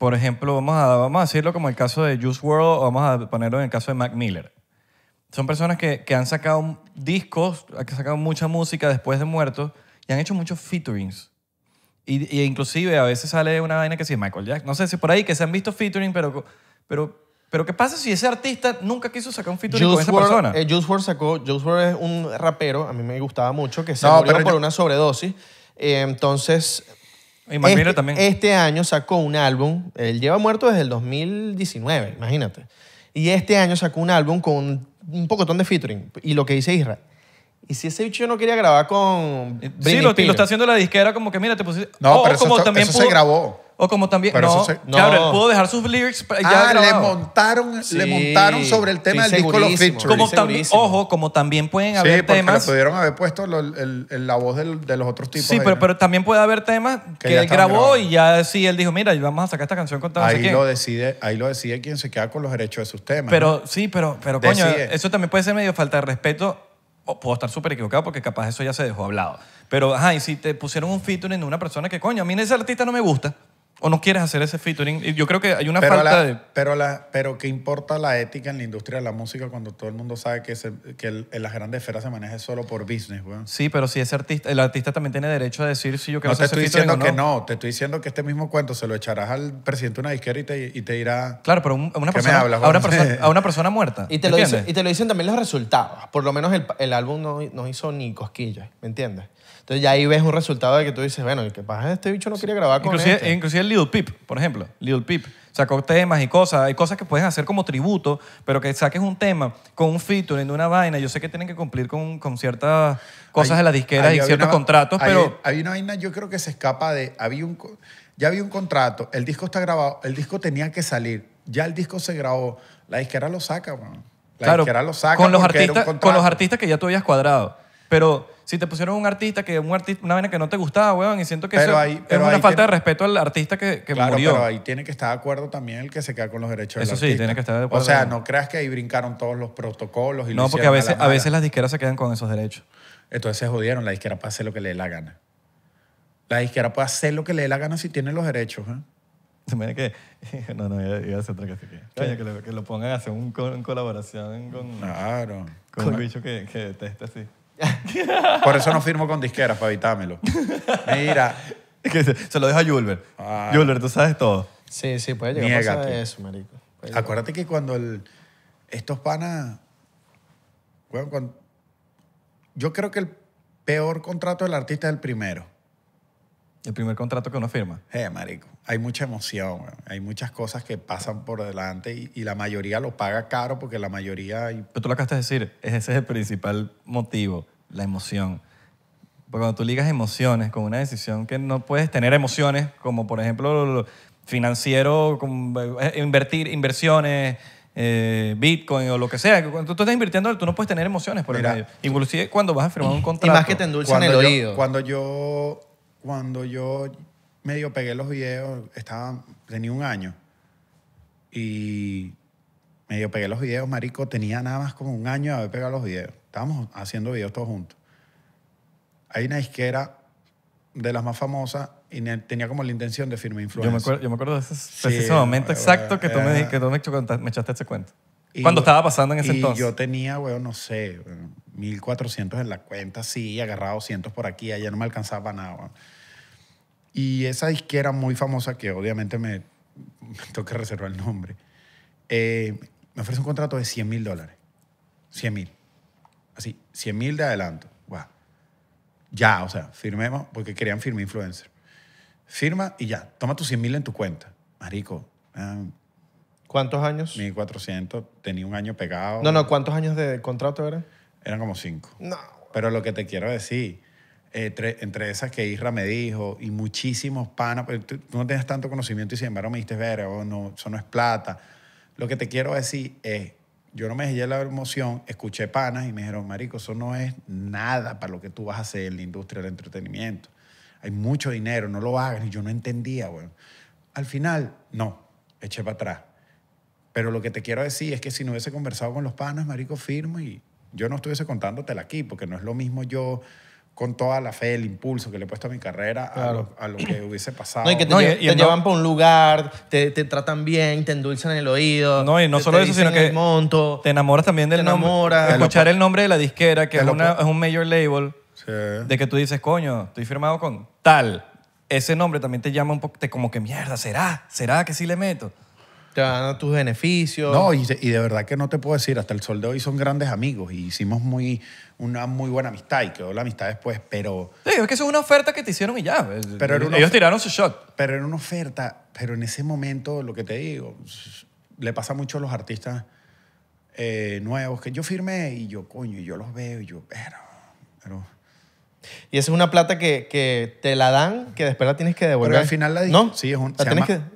por ejemplo, vamos a, vamos a decirlo como el caso de Juice World o vamos a ponerlo en el caso de Mac Miller. Son personas que, que han sacado discos, que han sacado mucha música después de muertos y han hecho muchos featurings. Y, y inclusive a veces sale una vaina que dice Michael Jack. No sé si por ahí que se han visto featuring, pero, pero, pero ¿qué pasa si ese artista nunca quiso sacar un featuring con esa persona? Eh, Juice World sacó, Juice es un rapero, a mí me gustaba mucho, que se no, murió por una sobredosis. Eh, entonces, imagínate este, también. Este año sacó un álbum, él lleva muerto desde el 2019, imagínate. Y este año sacó un álbum con un pocotón de featuring. Y lo que dice Isra, y si ese bicho no quería grabar con. sí, lo, está haciendo la disquera, como que mira, te pusiste. No, pero eso, también se grabó. O como también. no, claro, él pudo dejar sus lyrics ya ah, le montaron, le montaron sobre el tema del disco Los Features. Como también ojo, como también pueden haber Sí, temas. pudieron haber puesto la voz de los otros tipos. Sí, pero, pero también puede haber temas que, él grabó y ya sí, él dijo, mira, vamos a sacar esta canción con tal ahí lo decide, ahí lo decide quien se queda con los derechos de sus temas. Pero sí, pero, pero coño, eso también puede ser medio falta de respeto. O puedo estar súper equivocado porque capaz eso ya se dejó hablado. Pero, ajá, y si te pusieron un featuring de una persona que, coño, a mí ese artista no me gusta o no quieres hacer ese featuring. yo creo que hay una pero falta de... Pero, la, pero ¿qué importa la ética en la industria de la música cuando todo el mundo sabe que, se, que en las grandes esferas se maneja solo por business, weón? Sí, pero si ese artista, el artista también tiene derecho a decir si yo quiero no te estoy diciendo que no. Te estoy diciendo que este mismo cuento se lo echarás al presidente de una disquera y te, irá... Claro, pero una a, una persona, muerta. Y te, lo dicen, y te lo dicen también los resultados. Por lo menos el, álbum no, hizo ni cosquillas, ¿me entiendes? Entonces ya ahí ves un resultado de que tú dices, bueno, el que pasa? Este bicho no quería grabar con inclusive, este". Inclusive Little Peep, por ejemplo. Little Peep sacó temas y cosas. Hay cosas que puedes hacer como tributo, pero que saques un tema con un featuring de una vaina. Yo sé que tienen que cumplir con, ciertas cosas de la disquera y ciertos contratos, pero... Hay una vaina, yo creo que se escapa de... Había un, ya había un contrato, el disco está grabado, el disco tenía que salir, ya el disco se grabó, la disquera lo saca, La disquera lo saca con los, artistas, con los artistas que ya tú habías cuadrado. Pero si te pusieron un artista que un una vena que no te gustaba, weón, y siento que pero eso es una falta de respeto al artista que, que claro, Pero ahí tiene que estar de acuerdo también el que se queda con los derechos Eso sí, tiene que estar de acuerdo. O sea, no creas que ahí brincaron todos los protocolos y No, lo porque a veces, a, veces las disqueras se quedan con esos derechos. Entonces se jodieron, la disquera puede hacer lo que le dé la gana. La disquera puede hacer lo que le dé la gana si tiene los derechos. ¿eh? que. No, no, iba a hacer otra cosa que, lo, que lo pongan hacer un, colaboración con. Claro. Con, un bicho que, que así. Por eso no firmo con disquera, para evitármelo. Mira. Se lo dejo a Julber. tú sabes todo. Sí, sí, pues llegar a eso, marico. Acuérdate que cuando el, estos panas... Bueno, cuando, yo creo que el peor contrato del artista es el primero. ¿El primer contrato que uno firma? Eh, marico hay mucha emoción, hay muchas cosas que pasan por delante y, la mayoría lo paga caro porque la mayoría... Pero tú lo acabas de decir, ese es el principal motivo, la emoción. Porque cuando tú ligas emociones con una decisión que no puedes tener emociones, como por ejemplo financiero, eh, invertir, inversiones, eh, Bitcoin o lo que sea. Cuando tú estás invirtiendo, tú no puedes tener emociones por medio. Inclusive cuando vas a firmar un contrato. Y más que te endulzan el oído. Cuando yo, cuando yo medio pegué los videos, estaba, tenía un año. Y medio pegué los videos, marico, tenía nada más como un año de haber pegado los videos. Estábamos haciendo videos todos juntos. Hay una disquera de las más famosas y tenía como la intención de firmar influencia. Yo me acuerdo, de ese momento exacto que, tú me, que tú, me, echaste ese cuento. Y, Cuando estaba pasando en ese y Yo tenía, güey, no sé, 1400 en la cuenta, sí, agarrado 200 por aquí, allá no me alcanzaba nada. Y esa disquera muy famosa, que obviamente me, toca reservar el nombre, eh, me ofrece un contrato de 100 mil dólares. 100 mil. Así, 100 mil de adelanto. Ya, o sea, firmemos, porque querían firmar influencer. Firma y ya, toma tus 100 mil en tu cuenta. Marico. Ah, ¿Cuántos años? 1400, tenía un año pegado. No, no, ¿cuántos años de contrato eran? Eran como cinco. No. Pero lo que te quiero decir entre, esas que Isra me dijo y muchísimos panas, tú, no tienes tanto conocimiento y sin embargo me diste ver no, eso no es plata. Lo que te quiero decir es, yo no me dejé la emoción, escuché panas y me dijeron, marico, eso no es nada para lo que tú vas a hacer en la industria del entretenimiento. Hay mucho dinero, no lo hagas. Y yo no entendía, bueno. Al final, no, eché para atrás. Pero lo que te quiero decir es que si no hubiese conversado con los panas, marico, firmo y yo no estuviese contándotela aquí, porque no es lo mismo yo con toda la fe, el impulso que le he puesto a mi carrera, a, lo, que hubiese pasado. y te, llevan para un lugar, te, tratan bien, te endulzan el oído. No, y no solo eso, sino que monto, te enamoras también del enamoras, Escuchar el nombre de la disquera, que es, un mayor label, de que tú dices, coño, estoy firmado con tal. Ese nombre también te llama un poco, te como que mierda, ¿será? ¿Será que sí le meto? Te van a tus beneficios. No, y de, verdad que no te puedo decir, hasta el sol de hoy son grandes amigos y hicimos muy, una muy buena amistad y quedó la amistad después, pero... Sí, es que eso es una oferta que te hicieron y ya. Ellos tiraron su shot. Pero era una oferta, pero en ese momento, lo que te digo, le pasa mucho a los artistas eh, nuevos que yo firmé y yo, coño, y yo los veo y yo, pero... pero y esa es una plata que, te la dan, que después la tienes que devolver. Pero al final la ¿No? Sí, es un se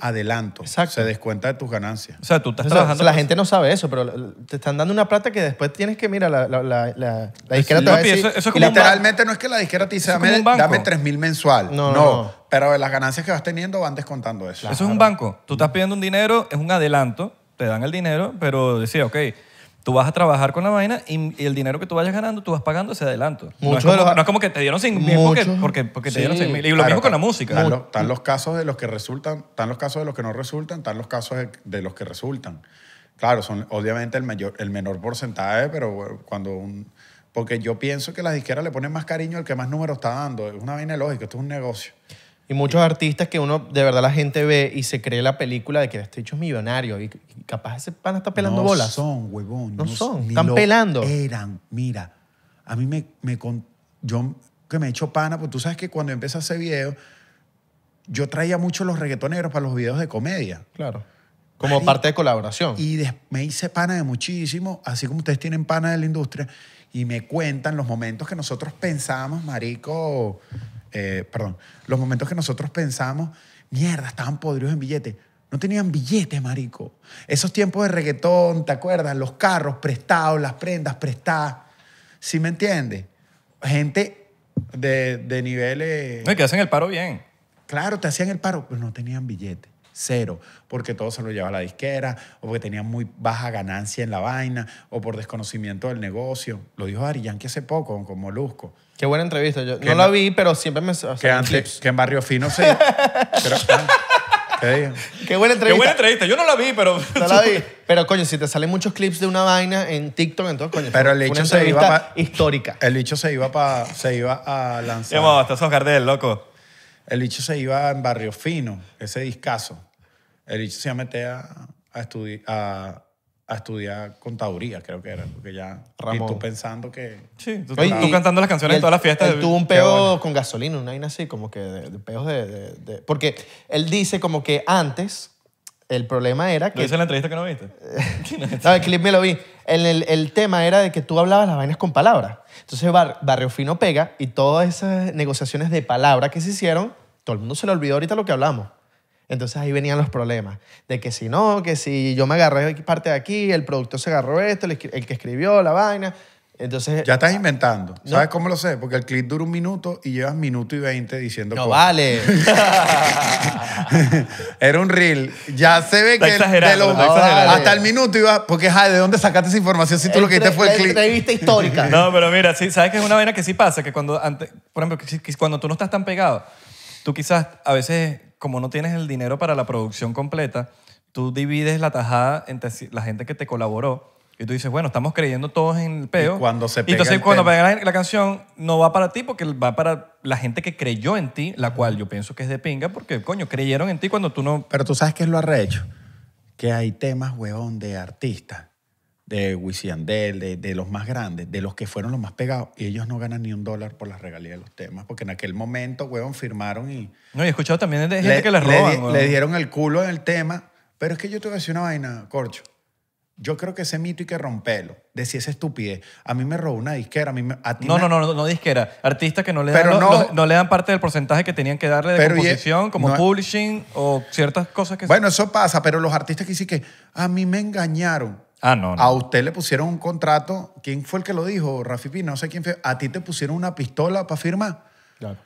adelanto. Se descuenta de tus ganancias. O sea, tú estás trabajando. La gente no sabe eso, pero te están dando una plata que después tienes que, mira, la, disquera te va Literalmente no es que la disquera te dice, dame, mil mensual. No, Pero las ganancias que vas teniendo van descontando eso. Eso es un banco. Tú estás pidiendo un dinero, es un adelanto, te dan el dinero, pero decía, ok Tú vas a trabajar con la vaina y, el dinero que tú vayas ganando, tú vas pagando ese adelanto. No es, no es como que te dieron sin mil porque, te dieron Y lo mismo con la música. Están los, casos de los que resultan, están los casos de los que no resultan, están los casos de, los que resultan. Claro, son obviamente el, mayor, el menor porcentaje, pero cuando un... Porque yo pienso que las disqueras le ponen más cariño al que más números está dando. Es una vaina lógica, esto es un negocio. Y muchos artistas que uno, de verdad, la gente ve y se cree la película de que este hecho es millonario y, capaz ese pana está pelando bolas. No son, huevón. No, son, están pelando. Eran, mira, a mí me, me yo que me he hecho pana, porque tú sabes que cuando empecé a hacer videos, yo traía mucho los reggaetoneros para los videos de comedia. Claro. Como parte de colaboración. Y me hice pana de muchísimo, así como ustedes tienen pana de la industria, y me cuentan los momentos que nosotros pensábamos, marico, eh, perdón, los momentos que nosotros pensamos, mierda, estaban podridos en billetes. No tenían billetes, marico. Esos tiempos de reggaetón, ¿te acuerdas? Los carros prestados, las prendas prestadas. ¿Sí me entiendes? Gente de, de niveles... que hacen el paro bien. Claro, te hacían el paro, pero no tenían billetes. Cero. Porque todo se lo llevaba a la disquera, o porque tenían muy baja ganancia en la vaina, o por desconocimiento del negocio. Lo dijo Ari que hace poco, con Molusco. Qué buena entrevista. Yo no la vi, pero siempre me Qué clips. que en Barrio Fino sí. ¿qué buena entrevista. buena Qué buena entrevista. Yo no la vi, pero. No la vi. Pero coño, si te salen muchos clips de una vaina en TikTok, entonces coño. Pero el hecho se iba histórica. El bicho se iba, pa, se iba a lanzar. Llamo, hasta sos Gardel, loco. El bicho se iba en Barrio Fino, ese discazo. El bicho se iba a meter a, estudiar, a, a estudiar contaduría, creo que era, porque ya Ramón. Y tú pensando que... Sí, tú, cantando las canciones en todas las fiestas. tuvo un peo con gasolina, una vaina así, como que de, peos de, Porque él dice como que antes el problema era que... ¿Lo en la entrevista que no viste? no, el clip me lo vi. El, el, tema era de que tú hablabas las vainas con palabras. Entonces Barrio Fino pega y todas esas negociaciones de palabras que se hicieron, todo el mundo se le olvidó ahorita lo que hablamos. Entonces ahí venían los problemas de que si no, que si yo me agarré parte de aquí, el productor se agarró esto, el que escribió la vaina. Entonces, ya estás inventando. ¿Sabes cómo lo sé? Porque el clip dura un minuto y llevas minuto y veinte diciendo. No vale. Era un reel. Ya se ve que de hasta el minuto iba. Porque, ja, ¿de dónde sacaste esa información si tú lo que hiciste fue el clip? Entrevista histórica. no, pero mira, sí, sabes que es una vaina que sí pasa, que cuando, antes, por ejemplo, cuando tú no estás tan pegado, tú quizás a veces como no tienes el dinero para la producción completa, tú divides la tajada entre la gente que te colaboró. Y tú dices, bueno, estamos creyendo todos en el peo. Y cuando se pega Entonces, cuando pega la, canción, no va para ti porque va para la gente que creyó en ti, la cual yo pienso que es de pinga porque, coño, creyeron en ti cuando tú no. Pero tú sabes que es lo arrecho. Que hay temas, weón, de artistas de Wisiandel, de, de los más grandes, de los que fueron los más pegados, y ellos no ganan ni un dólar por las regalías de los temas, porque en aquel momento, huevón, firmaron y... No, y he escuchado también de gente que les roban, le, dieron el culo en el tema, pero es que yo te voy a decir una vaina, Corcho. Yo creo que ese mito hay que romperlo. Decir es estupidez. A mí me robó una disquera. A mí ti no, no, no, no, disquera. Artistas que no le, dan, no, le dan parte del porcentaje que tenían que darle de composición, e- como publishing o ciertas cosas que... Bueno, eso pasa, pero los artistas que dicen que a mí me engañaron. Ah, a usted le pusieron un contrato. ¿Quién fue el que lo dijo? Rafi Pina, no sé quién fue. A ti te pusieron una pistola para firmar.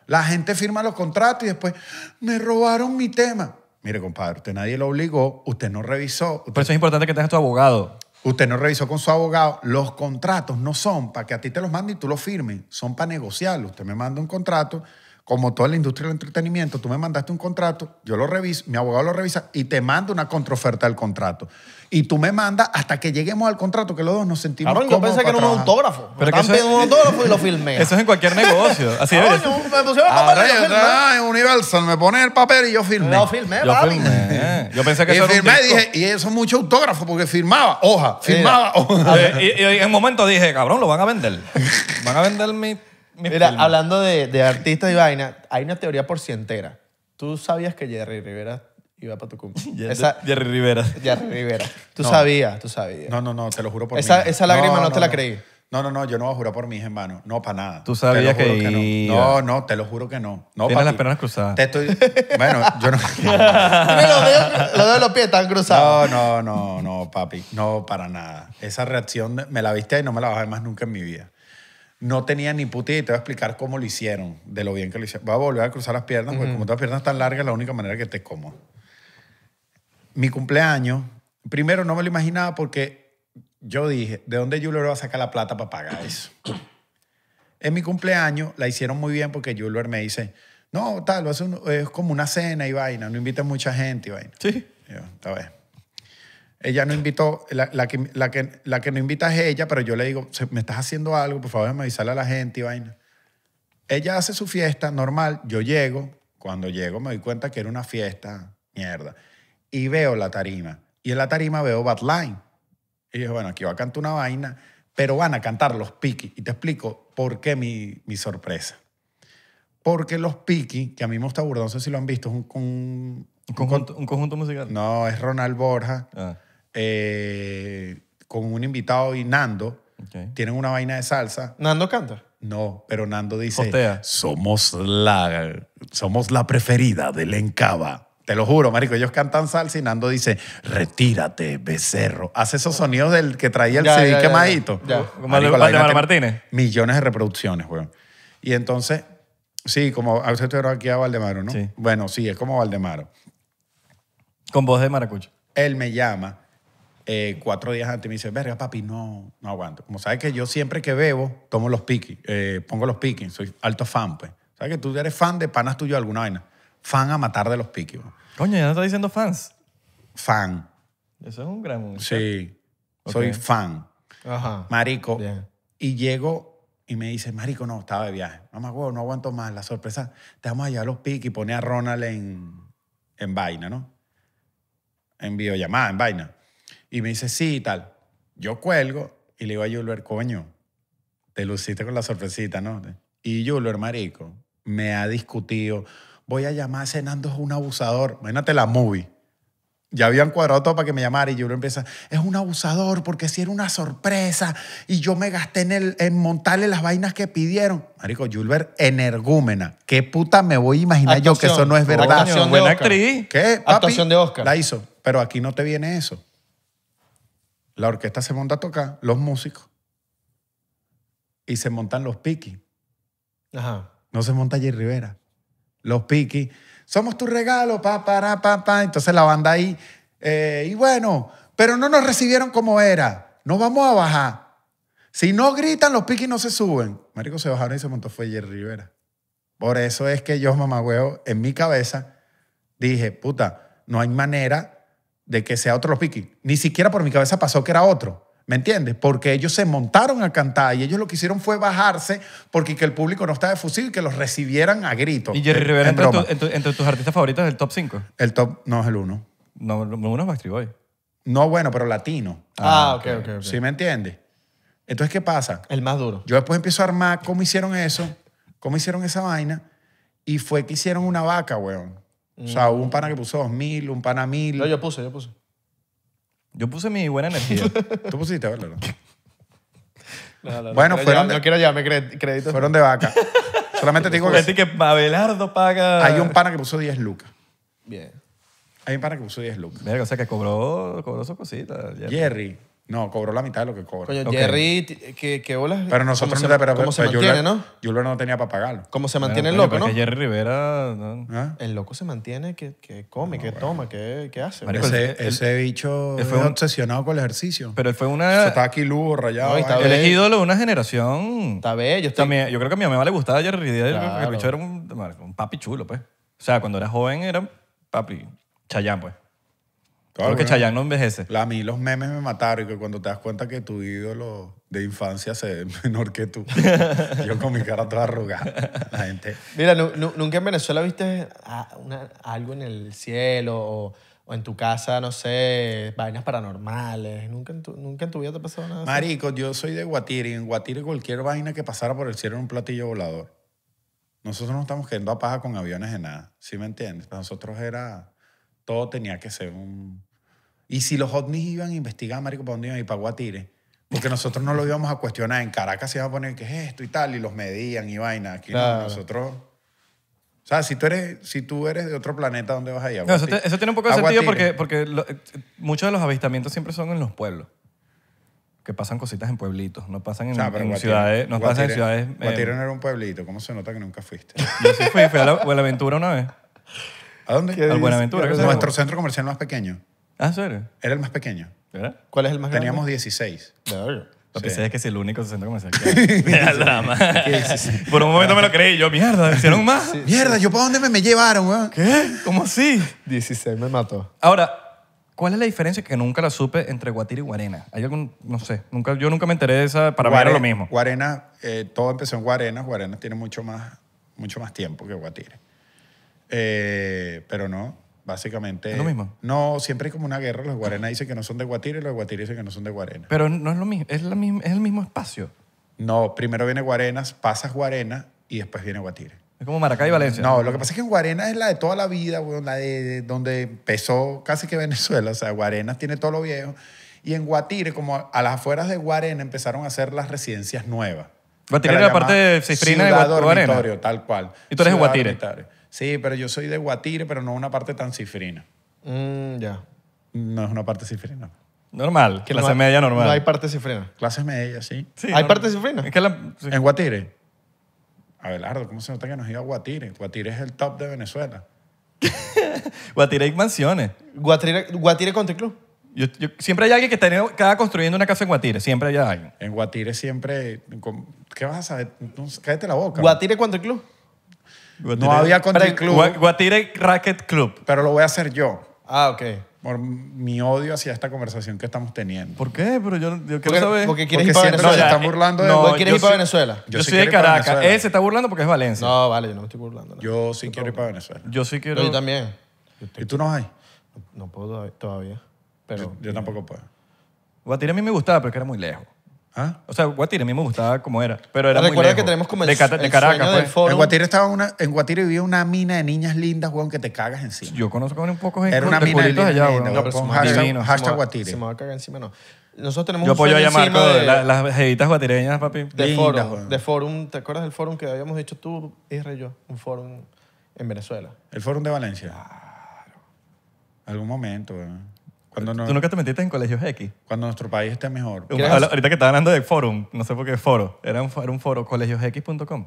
La gente firma los contratos y después, me robaron mi tema. Mire, compadre, usted nadie lo obligó, usted no revisó. Por eso es importante que tengas tu abogado. Usted no revisó con su abogado. Los contratos no son para que a ti te los mande y tú los firmes, son para negociarlo. Usted me manda un contrato como toda la industria del entretenimiento, tú me mandaste un contrato, yo lo reviso, mi abogado lo revisa y te manda una contraoferta del contrato. Y tú me mandas hasta que lleguemos al contrato, que los dos nos sentimos No, yo pensé que era un autógrafo. Pero que un eh, autógrafo y lo filmé. Eso es en cualquier negocio. Así es. me pusieron el papel y yo En Universal me ponen el papel y yo firmé. Lo filmé, yo Yo pensé que y eso era un dije, y eso es mucho autógrafo porque firmaba hoja, firmaba hoja. y en un momento dije, cabrón, lo van a vender. Van a vender mi Mira, hablando de, de artistas y vaina, hay una teoría por si entera. ¿Tú sabías que Jerry Rivera iba para tu cumpleaños? Jerry Rivera. Jerry Rivera. Tú sabías, tú sabías. No, no, no, te lo juro por mí. esa lágrima no te la creí. No, no, no, yo no voy a jurar por mí, hermano. No, para nada. Tú sabías que no. No, no, te lo juro que no. no Tienes las pernas cruzadas. Te estoy... Bueno, yo no... los dedos, los dedos de los pies están cruzados. No, no, no, no, papi. No, para nada. Esa reacción me la viste y no me la vas a ver más nunca en mi vida. No tenía ni puta y te voy a explicar cómo lo hicieron, de lo bien que lo hicieron. Voy a volver a cruzar las piernas, porque como tus piernas están largas, la única manera que te como. Mi cumpleaños, primero no me lo imaginaba porque yo dije, ¿de dónde Julio va a sacar la plata para pagar eso? en mi cumpleaños la hicieron muy bien porque Julio me dice, no, tal, es como una cena y vaina, no invitan mucha gente y vaina. Sí. Ella no invitó, la, la, que, la, que, no invita es ella, pero yo le digo, me estás haciendo algo, por favor, me sale a la gente y vaina. Ella hace su fiesta normal, yo llego, cuando llego me doy cuenta que era una fiesta, mierda, y veo la tarima, y en la tarima veo Bad Line Y yo, bueno, aquí va a cantar una vaina, pero van a cantar los Piki, y te explico por qué mi, mi sorpresa. Porque los Piki, que a mí me gusta no sé si lo han visto, es un, conjunto, musical. No, es Ronald Borja. Ah eh, con un invitado y Nando. Tienen una vaina de salsa. ¿Nando canta? No, pero Nando dice, somos la, somos la preferida del Encaba. Te lo juro, marico, ellos cantan salsa y Nando dice, retírate, becerro. Hace esos sonidos del que traía el CD quemadito. como marico, Martínez. Millones de reproducciones, weón. Y entonces, sí, como a usted aquí a Valdemaro, ¿no? Bueno, sí, es como Valdemaro. Con voz de maracucho. Él me llama eh, cuatro días antes me dice, verga, papi, no, no aguanto. Como sabes que yo siempre que bebo, tomo los piquis, eh, pongo los piqui soy alto fan, pues. Sabes que tú eres fan de panas tuyo alguna vaina. Fan a matar de los piqui Coño, ya no está diciendo fans. Fan. Eso es un gran... mundo. Sí, soy fan. Ajá. Marico. Y llego y me dice, marico, no, estaba de viaje. No me acuerdo, no aguanto más la sorpresa. Te vamos a llevar los piqui y pone a Ronald en, en vaina, ¿no? En videollamada, en vaina. Y me dice, sí, y tal. Yo cuelgo y le digo a Julber, coño, te luciste con la sorpresita, ¿no? Y Julber, marico, me ha discutido. Voy a llamar a Cenando es un abusador. Imagínate la movie. Ya habían cuadrado todo para que me llamara y Julver empieza, es un abusador porque si era una sorpresa y yo me gasté en, en montarle las vainas que pidieron. Marico, Julber, energúmena. ¿Qué puta me voy a imaginar yo que eso no es verdad? ¿Qué? Actuación de Oscar. La hizo. Pero aquí no te viene eso. La orquesta se monta a tocar, los músicos. Y se montan los piquis. Ajá. No se monta Jerry Rivera. Los piqui Somos tu regalo, pa, para, pa, pa. Entonces la banda ahí. Eh, y bueno, pero no nos recibieron como era. No vamos a bajar. Si no gritan, los piquis no se suben. Marico se bajaron y se montó fue Jerry Rivera. Por eso es que yo, huevo, en mi cabeza dije, puta, no hay manera de que sea otro los Piquis. Ni siquiera por mi cabeza pasó que era otro. ¿Me entiendes? Porque ellos se montaron a cantar y ellos lo que hicieron fue bajarse porque que el público no estaba efusivo y que los recibieran a gritos. ¿Y Jerry Rivera entre, tus artistas favoritos es el top 5? El top, no, es el 1. No, el 1 es No, bueno, pero latino. Ah, ah ok, okay, ok, ¿Sí me entiendes? Entonces, ¿qué pasa? El más duro. Yo después empiezo a armar cómo hicieron eso, cómo hicieron esa vaina y fue que hicieron una vaca, weón. O sea, hubo un pana que puso 2000, un pana 1000. No, yo puse, yo puse. Yo puse mi buena energía. Tú pusiste, ¿verdad? bueno, fueron. no quiero llevarme créditos. Fueron de vaca. Solamente te digo que. que Abelardo paga. Hay un pana que puso 10 lucas. Bien. Hay un pana que puso 10 lucas. Mira, o sea que cobró, cobró sus cositas. Jerry. No, cobró la mitad de lo que cobra. Coño, Jerry, ¿qué, qué Pero nosotros ¿Cómo no se, pero, ¿cómo se mantiene, ¿no? no tenía para pagarlo. ¿Cómo se mantiene el loco, pues no? Jerry Rivera. ¿Ah? El loco se mantiene, que, come, ¿Qué que toma, que, hace. ese, bicho fue obsesionado con el ejercicio. Pero él fue una. Se está aquí lujo, rayado. No, ídolo de una generación. Está bello. También, yo creo que a mi mamá le gustaba Jerry Rivera. El bicho era un, un papi chulo, pues. O sea, cuando era joven era papi chayán, pues. Porque que Chayanne no envejece. a mí los memes me mataron y que cuando te das cuenta que tu ídolo de infancia se ve menor que tú. yo con mi cara toda arrugada. La gente... Mira, nunca en Venezuela viste ah, algo en el cielo o, en tu casa, no sé, vainas paranormales. Nunca en tu, nunca vida te ha pasado nada. Marico, yo soy de Guatire y en Guatire cualquier vaina que pasara por el cielo era un platillo volador. Nosotros no estamos quedando a paja con aviones de nada. ¿Sí me entiendes? Para nosotros era... Todo tenía que ser un... Y si los ovnis iban a investigar, marico, ¿para dónde iban? Y para Guatire. Porque nosotros no lo íbamos a cuestionar. En Caracas se iba a poner que es esto y tal, y los medían y vaina. Aquí nosotros... O sea, si tú eres, si tú eres de otro planeta, ¿dónde vas a ir? eso, tiene un poco de sentido porque, porque eh, muchos de los avistamientos siempre son en los pueblos. Que pasan cositas en pueblitos, no pasan en, ciudades. No pasan en ciudades. Eh, Guatire no era un pueblito, ¿cómo se nota que nunca fuiste? Yo sí fui, fui a la Buenaventura una vez. ¿A dónde? ¿A Buenaventura. Nuestro centro comercial más pequeño. ¿Ah, serio? Era el más pequeño. ¿Verdad? ¿Cuál es el más grande? Teníamos 16. Lo que sé es que es el único 60 comercial que Mira, la madre. Por un momento me lo creí. Yo, mierda, ¿hicieron más? Mierda, ¿yo para dónde me, llevaron, weón? ¿Qué? ¿Cómo así? 16 me mató. Ahora, ¿cuál es la diferencia que nunca la supe entre Guatire y Guarena? Hay algún, no sé, nunca, yo nunca me enteré de esa, para mí era lo mismo. Guarena, eh, todo empezó en Guarena. Guarena tiene mucho más, mucho más tiempo que Guatire. Eh, pero no, Básicamente. lo mismo? No, siempre hay como una guerra. Los Guarenas dicen que no son de Guatire y los Guatire dicen que no son de Guarena. Pero no es lo mismo, es, el mismo espacio. No, primero viene Guarenas, pasas Guarena y después viene Guatire. Es como Maracay y Valencia. No, lo que pasa es que en Guarena es la de toda la vida, la de, donde empezó casi que Venezuela. O sea, Guarenas tiene todo lo viejo. Y en Guatire, como a las afueras de Guarena, empezaron a hacer las residencias nuevas. Guatire era la parte de Guarena. tal cual. Y tú eres de Guatire. Sí, pero yo soy de Guatire, pero no una parte tan cifrina. Mm, ya. No es una parte cifrina. Normal, clase media normal. No hay parte cifrina. Clase media, sí. Sí, ¿Hay parte cifrina? Es que En Guatire. Abelardo, ¿cómo se nota que nos iba Guatire? Guatire es el top de Venezuela. Guatire hay mansiones. Guatire, Guatire Country Club. siempre hay alguien que está, construyendo una casa en Guatire. Siempre hay alguien. En Guatire siempre... ¿Qué vas a saber? cállate la boca. Guatire Country Club no había el club. Guatire Racket Club. Pero lo voy a hacer yo. Ah, ok. Por mi odio hacia esta conversación que estamos teniendo. ¿Por qué? Pero yo, yo quiero porque, saber. Porque quieres ir para Venezuela. No, No, ¿Quieres ir para Venezuela? Yo, soy de Caracas. Él se está burlando porque es Valencia. No, vale, yo no me estoy burlando. Yo sí quiero ir para Venezuela. Yo sí quiero. yo también. ¿Y tú no hay? No puedo todavía. Pero, yo, tampoco puedo. Guatire a mí me gustaba, pero que era muy lejos. ¿Ah? O sea, Guatire a mí me gustaba como era, pero era Recuerda que tenemos como el, de, Caracas, sueño pues. foro. En Guatire, estaba una, en Guatire vivía una mina de niñas lindas, weón, que te cagas encima. Yo conozco un poco gente Era una mina de allá, weón. hashtag- Guatire. Se me va a cagar encima, no. Nosotros tenemos un apoyo a de, las jevitas guatireñas, papi. de foro, de forum. ¿Te acuerdas del forum que habíamos dicho tú, Israel y yo? Un forum en Venezuela. El forum de Valencia. Algún momento, weón. ¿Tú nunca te metiste en colegios X? Cuando nuestro país esté mejor. ahorita que estaba hablando de forum, no sé por qué foro, era un, foro, colegiosx.com.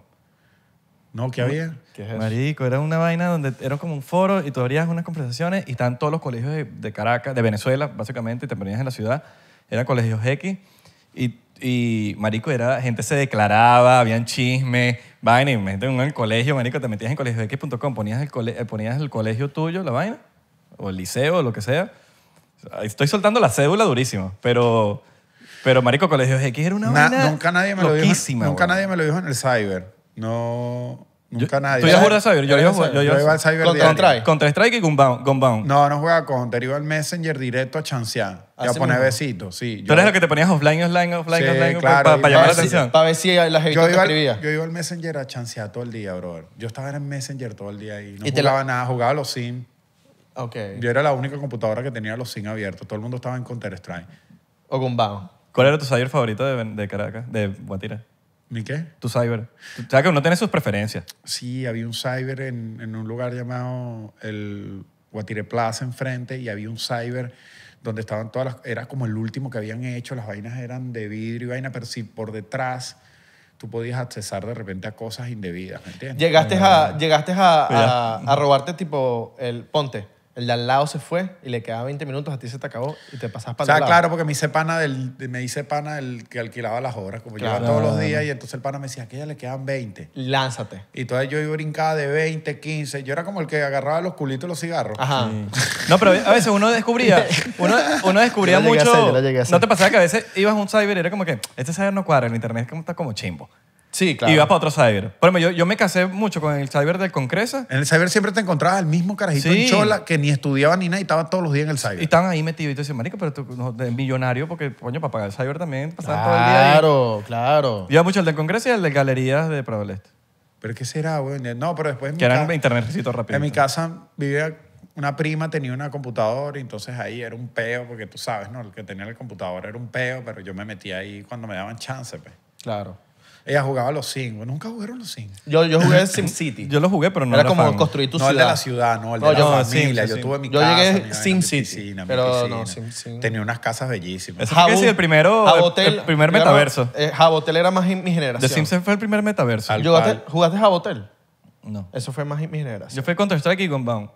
No, ¿qué había? Marico, era una vaina donde era como un foro y tú abrías unas conversaciones y estaban todos los colegios de, Caracas, de Venezuela, básicamente, y te ponías en la ciudad. Eran colegios X y, marico, era, gente se declaraba, habían chismes, vaina, y imagínate en el colegio, marico, te metías en colegiosx.com, ponías eh, ponías el colegio tuyo, la vaina, o el liceo, o lo que sea, Estoy soltando la cédula durísimo, pero, pero marico, dije, X era una Na, nunca nadie me lo dijo, Nunca nadie me lo dijo en el cyber. No, nunca nadie. ¿Tú ibas a cyber? Yo, yo, iba, al cyber ¿Contra Strike? Contra Strike y Gunbound. No, no jugaba con Iba al Messenger directo a chancear. Y a poner besitos, sí. ¿Tú eres lo que te ponías offline, offline, offline, para, llamar la atención? Para ver si la gente te escribía. Yo iba al Messenger a chancear todo el día, brother. Yo estaba en el Messenger todo el día y no jugaba nada. Jugaba los Sims. Okay. Yo era la única computadora que tenía los sin abiertos. Todo el mundo estaba en Counter-Strike. O con ¿Cuál era tu cyber favorito de, de Caracas, de Guatire ¿Mi qué? Tu cyber. O sea, que uno tiene sus preferencias. Sí, había un cyber en, un lugar llamado el Guatire Plaza enfrente y había un cyber donde estaban todas las... Era como el último que habían hecho, las vainas eran de vidrio y vaina, pero si por detrás tú podías accesar de repente a cosas indebidas, ¿me entiendes? Llegaste, a, llegaste pues a, a robarte tipo el ponte el de al lado se fue y le quedaba 20 minutos, a ti se te acabó y te pasabas para O sea, claro, porque me hice pana del, me hice pana el que alquilaba las horas como yo iba todos los días y entonces el pana me decía, que ya le quedan 20. Lánzate. Y entonces yo iba brincada de 20, 15. Yo era como el que agarraba los culitos y los cigarros. Ajá. No, pero a veces uno descubría, uno, descubría mucho. no te pasaba que a veces ibas a un cyber y era como que, este cyber no cuadra, el internet como está como chimbo. Sí, claro. Y iba para otro cyber. Por yo, me casé mucho con el cyber del Congreso. En el cyber siempre te encontrabas el mismo carajito en chola que ni estudiaba ni nada y estaba todos los días en el cyber. Y estaban ahí metidos. Y te decían, marico, pero tú no, de millonario, porque, coño, para pagar el cyber también pasaba todo el día Claro, claro. iba mucho el del Congreso y el de Galerías de Prado del este. ¿Pero qué será, güey? No, pero después... que eran casa- rápido. En mi casa vivía una prima, tenía una computadora, y entonces ahí era un peo, porque tú sabes, ¿no? El que tenía el computadora era un peo, pero yo me metía ahí cuando me daban chance, pues. Claro. Ella jugaba los Sims. Nunca jugaron los Sims. Yo, yo jugué en SimCity. yo lo jugué, pero no era, como construir tu ciudad. No el de la ciudad, no el de la familia. yo tuve mi casa. Yo llegué SimCity. Pero no, Tenía unas casas bellísimas. es es el primero, el primer metaverso. Eh, Jabotel era más mi generación. The Sims fue el primer metaverso. ¿Jugaste, Jabotel? No. Eso fue más mi generación. Yo fui Counter-Strike y Gunbound.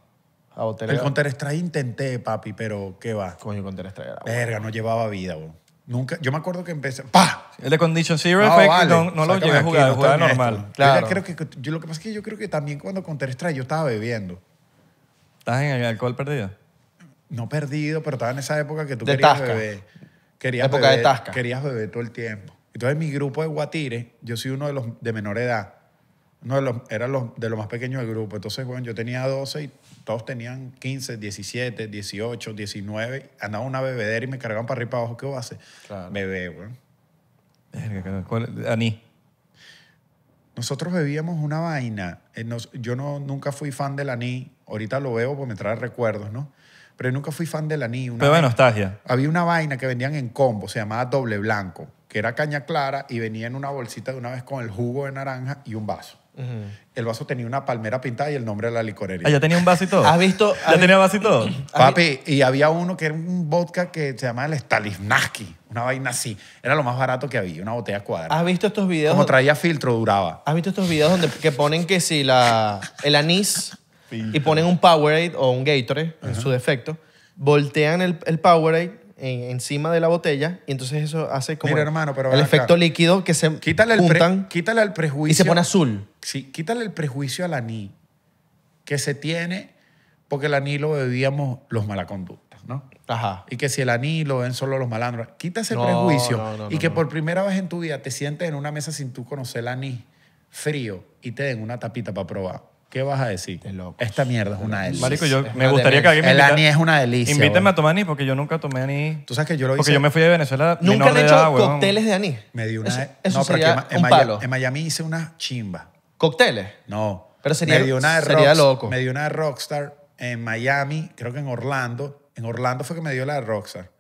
El Counter-Strike intenté, papi, pero ¿qué va? Coño, Counter-Strike. Verga, no llevaba vida, bro. Nunca, yo me acuerdo que empecé, ¡Pah! El de Condition Zero no, no, lo llegué a jugar, jugaba normal. Claro. que, lo que pasa es que yo creo que también cuando el extra yo estaba bebiendo. ¿Estás en el alcohol perdido? No perdido, pero estaba en esa época que tú querías beber. Querías época de tasca. Querías beber todo el tiempo. Entonces mi grupo de guatires, yo soy uno de los de menor edad. Uno de los, era los, de los más pequeños del grupo. Entonces, bueno, yo tenía 12 y todos tenían 15, 17, 18, 19, andaba una bebedera y me cargaban para arriba para abajo, ¿qué vos a hacer? Bebé, weón. Aní. Nosotros bebíamos una vaina. Eh, yo no, nunca fui fan del aní. Ahorita lo veo porque me trae recuerdos, ¿no? Pero nunca fui fan del aní. Una de nostalgia. Había una vaina que vendían en combo, se llamaba doble blanco, que era caña clara y venía en una bolsita de una vez con el jugo de naranja y un vaso. El vaso tenía una palmera pintada y el nombre de la licorería. Ah, ya tenía un vasito ¿Has visto? ¿Ya tenía un vaso Papi, y había uno que era un vodka que se llamaba el Stalisnaski, una vaina así. Era lo más barato que había, una botella cuadrada. ¿Has visto estos videos? Como traía filtro, duraba. ¿Has visto estos videos donde que ponen que si la, el anís y ponen un Powerade o un Gatorade, en su defecto, voltean el, el Powerade encima de la botella y entonces eso hace como el efecto líquido que se quítale el quítale el prejuicio y se pone azul sí, quítale el prejuicio al aní que se tiene porque el aní lo bebíamos los malaconductas, ¿no? Ajá. Y que si el aní lo ven solo los malandros, quita ese prejuicio y que por primera vez en tu vida te sientes en una mesa sin tú conocer el aní frío y te den una tapita para probar. ¿Qué vas a decir? Esta mierda es una delicia. Marico, me gustaría que alguien me El aní es una delicia. Invítame a tomar anís porque yo nunca tomé anís. Tú sabes que yo lo hice. Porque yo me fui de Venezuela. Nunca he hecho cócteles de anís. Me di una. no, sería en, Miami, en Miami hice una chimba ¿Cócteles? No. Pero sería, sería loco. Me dio una de Rockstar en Miami, creo que en Orlando. En Orlando fue que me dio la de Rockstar.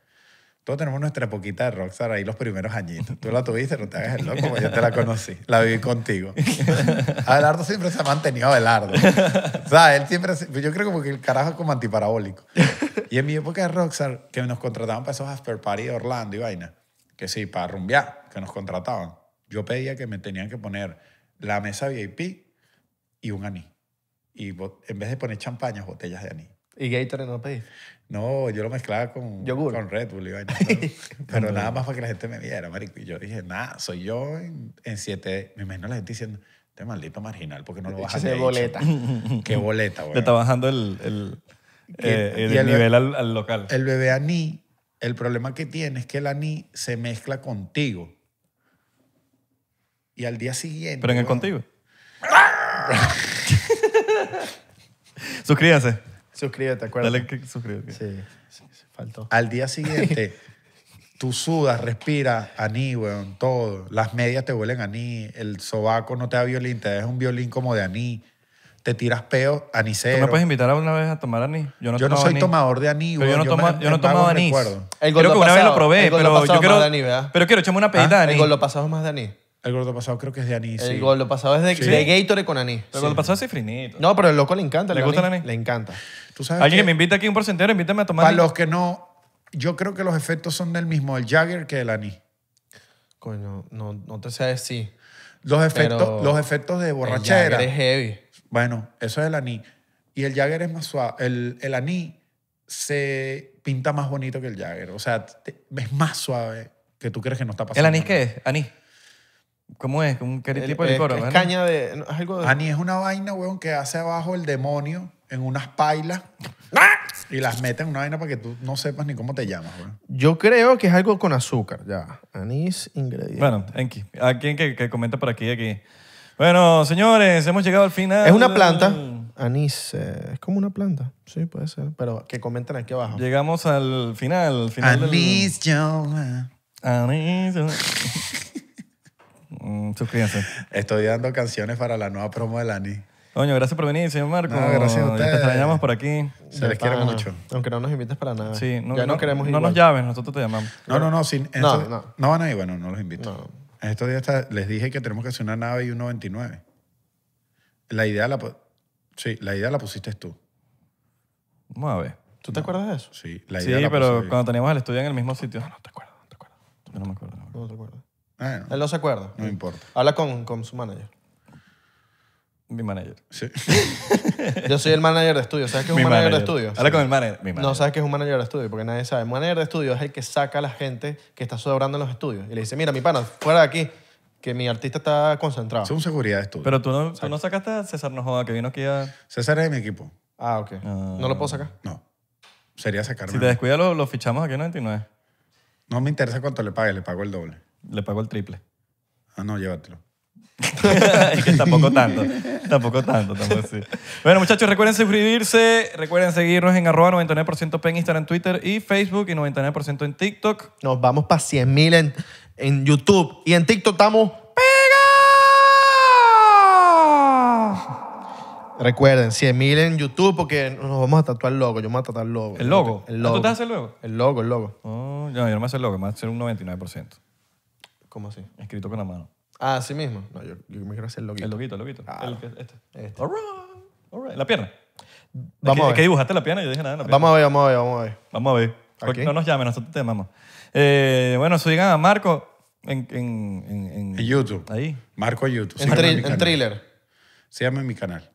Todos tenemos nuestra poquita de Rockstar ahí los primeros añitos. Tú la tuviste, no te hagas el loco, pues yo te la conocí. La viví contigo. Abelardo siempre se ha mantenido Abelardo. O sea, él siempre... yo creo que el carajo es como antiparabólico. Y en mi época de Rockstar, que nos contrataban para esos after party de Orlando y vaina, que sí, para rumbear, que nos contrataban, yo pedía que me tenían que poner la mesa VIP y un aní Y en vez de poner champañas, botellas de aní ¿Y Gatorade no pedí? No, yo lo mezclaba con, con Red Bull. pero, nada más para que la gente me viera, marico. Y yo dije, nada, soy yo en, en siete... Me imagino la gente diciendo, este maldito marginal, porque no lo bajas de boleta. Qué boleta, güey. Te está bajando el, el, eh, el, nivel al, al, local. El bebé aní, el problema que tiene es que el aní se mezcla contigo. Y al día siguiente. Pero en el contigo. suscríbase. Suscríbete, acuérdate. Dale que suscríbete. Sí, faltó. Al día siguiente, tú sudas, respiras, aní, weón, todo. Las medias te huelen aní, el sobaco no te da violín, te da un violín como de aní. Te tiras peo, anisero. ¿Tú me puedes invitar alguna vez a tomar aní? Yo no, soy tomador de aní, weón. Yo no, tomo, yo, no tomo anís. Creo que una vez lo probé, pero yo quiero, de pero quiero echarme una pedita ah, de El lo pasado más de aní. El gordo pasado creo que es de anís. El sí. gordo pasado es de, Gator con anís. Pero Gordo pasado es cifrinito. No, pero el loco le encanta. ¿Le gusta el anís? Le encanta. Tú sabes Alguien me invita aquí un porcentero, invítame a tomar. para los que no, yo creo que los efectos son del mismo el Jagger que el anís. Coño, no, no te sé decir. Los efectos, los efectos de borrachera. heavy. Bueno, eso es el anís. Y el Jagger es más suave. El, el anís se pinta más bonito que el Jagger. O sea, es más suave que tú crees que no está pasando. ¿El anís qué es? Anís. ¿Cómo es? ¿Un qué tipo de licor? Es, es caña de... es algo de... es una vaina, weón, que hace abajo el demonio en unas pailas y las mete en una vaina para que tú no sepas ni cómo te llamas, weón. Yo creo que es algo con azúcar, ya. Anís, ingrediente. Bueno, Enki, alguien que, que comenta por aquí, aquí. Bueno, señores, hemos llegado al final. Es una planta. Anís, eh, es como una planta. Sí, puede ser. Pero que comenten aquí abajo. Llegamos al final. final Anís, yo. Ah. Anís, yo. Mm, suscríbanse. Estoy dando canciones para la nueva promo de Lani. Coño, gracias por venir, señor Marco. gracias a te extrañamos por aquí. Se les quiere mucho. Aunque no nos invites para nada. Sí, no, ya no, queremos No nos llames, nosotros te llamamos. No, no, no. no, no. van a ir, bueno, no los invito. En estos días les dije que tenemos que hacer una nave y un 99. La idea la, sí, la, idea la pusiste tú. Vamos a ver. ¿Tú te acuerdas de eso? Sí, la idea Sí, pero cuando teníamos el estudio en el mismo sitio. No, te acuerdas, no te acuerdas. No, me acuerdo. No, te acuerdas. Él no se acuerda. no importa. Habla con, su manager. Mi manager. Sí. Yo soy el manager de estudio. ¿Sabes qué es un manager, de estudio? Habla con el manager. Mi No sabes qué es un manager de estudio porque nadie sabe. El manager de estudio es el que saca a la gente que está sobrando en los estudios y le dice, mira, mi pana, fuera de aquí, que mi artista está concentrado. Es un seguridad de estudio. Pero tú no, tú sacaste a César Nojoa, que vino aquí a... César es de mi equipo. Ah, ok. Ah. No lo puedo sacar. No. Sería sacarme. Si te descuidas, lo, lo fichamos aquí en 99. No me interesa cuánto le pague, le pago el doble. Le pago el triple. Ah, no, llévatelo. es que tampoco tanto, tampoco tanto, Bueno, muchachos, recuerden suscribirse, recuerden seguirnos en arroba 99% en Instagram, Twitter y Facebook y 99% en TikTok. Nos vamos para 100.000 en, en YouTube y en TikTok estamos pega. Recuerden, 100.000 en YouTube porque nos vamos a tatuar loco, logo. Yo me voy a tatuar el logo. ¿El logo? El logo. ¿Ah, ¿Tú te haces el logo? El logo, el logo. Oh, no, yo no me hace el logo, me voy a hacer un 99%. ¿Cómo así? Escrito con la mano. Ah, así mismo. No, yo, me quiero hacer el loquito. El loquito, ah, el loguito. este. Este. La pierna. Vamos qué a que dibujaste la pierna yo dije nada Vamos a ver, vamos a ver, vamos a ver. Vamos a ver. No nos llamen, nosotros te llamamos. Eh, bueno, sigan a Marco en... en, en, YouTube. Ahí. Marco YouTube. En, YouTube. en thriller. Se Síganme en mi canal.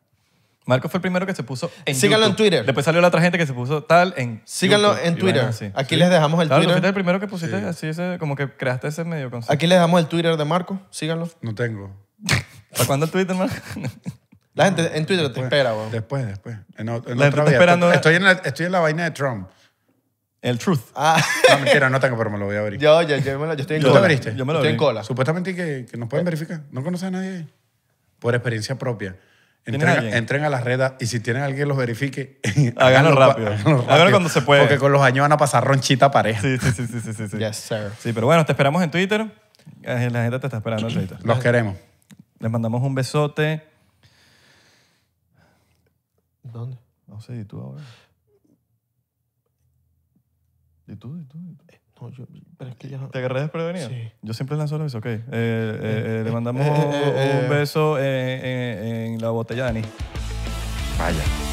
Marco fue el primero que se puso en Síganlo en Twitter. Después salió la otra gente que se puso tal en Síganlo en Twitter. Aquí les dejamos el Claro, tú fue el primero que pusiste así, ese- como que creaste ese medio Aquí les dejamos el Twitter de Marco. Síganlo. No tengo. ¿Para cuándo el Twitter, Marco? La gente en Twitter te espera, weón. Después, después. En, Estoy en, la, estoy en la vaina de Trump. el Truth. Ah, No, mentira, no tengo, pero me lo voy a abrir. yo, yo, yo, me yo estoy en ¿Tú te abriste? Yo me lo estoy en cola. Supuestamente que, que nos pueden verificar. No conoces a nadie. Por experiencia propia. Entren, entren, a las redes y si tienen alguien los verifique, háganlo, rápido. háganlo, rápido. cuando se puede. Porque con los años van a pasar ronchita pareja. Sí, sí, sí, sí, sí, sí. Yes, sir. Sí, pero bueno, te esperamos en Twitter. Eh, la gente te está esperando en Twitter. Los queremos. Les mandamos un besote. ¿Dónde? No sé, ¿y tú ahora? ¿Y tú? ¿Y tú? ¿Te agarré desprevenido? Sí. Yo siempre lanzo los besos, ok. le mandamos un beso en, la botella de Vaya.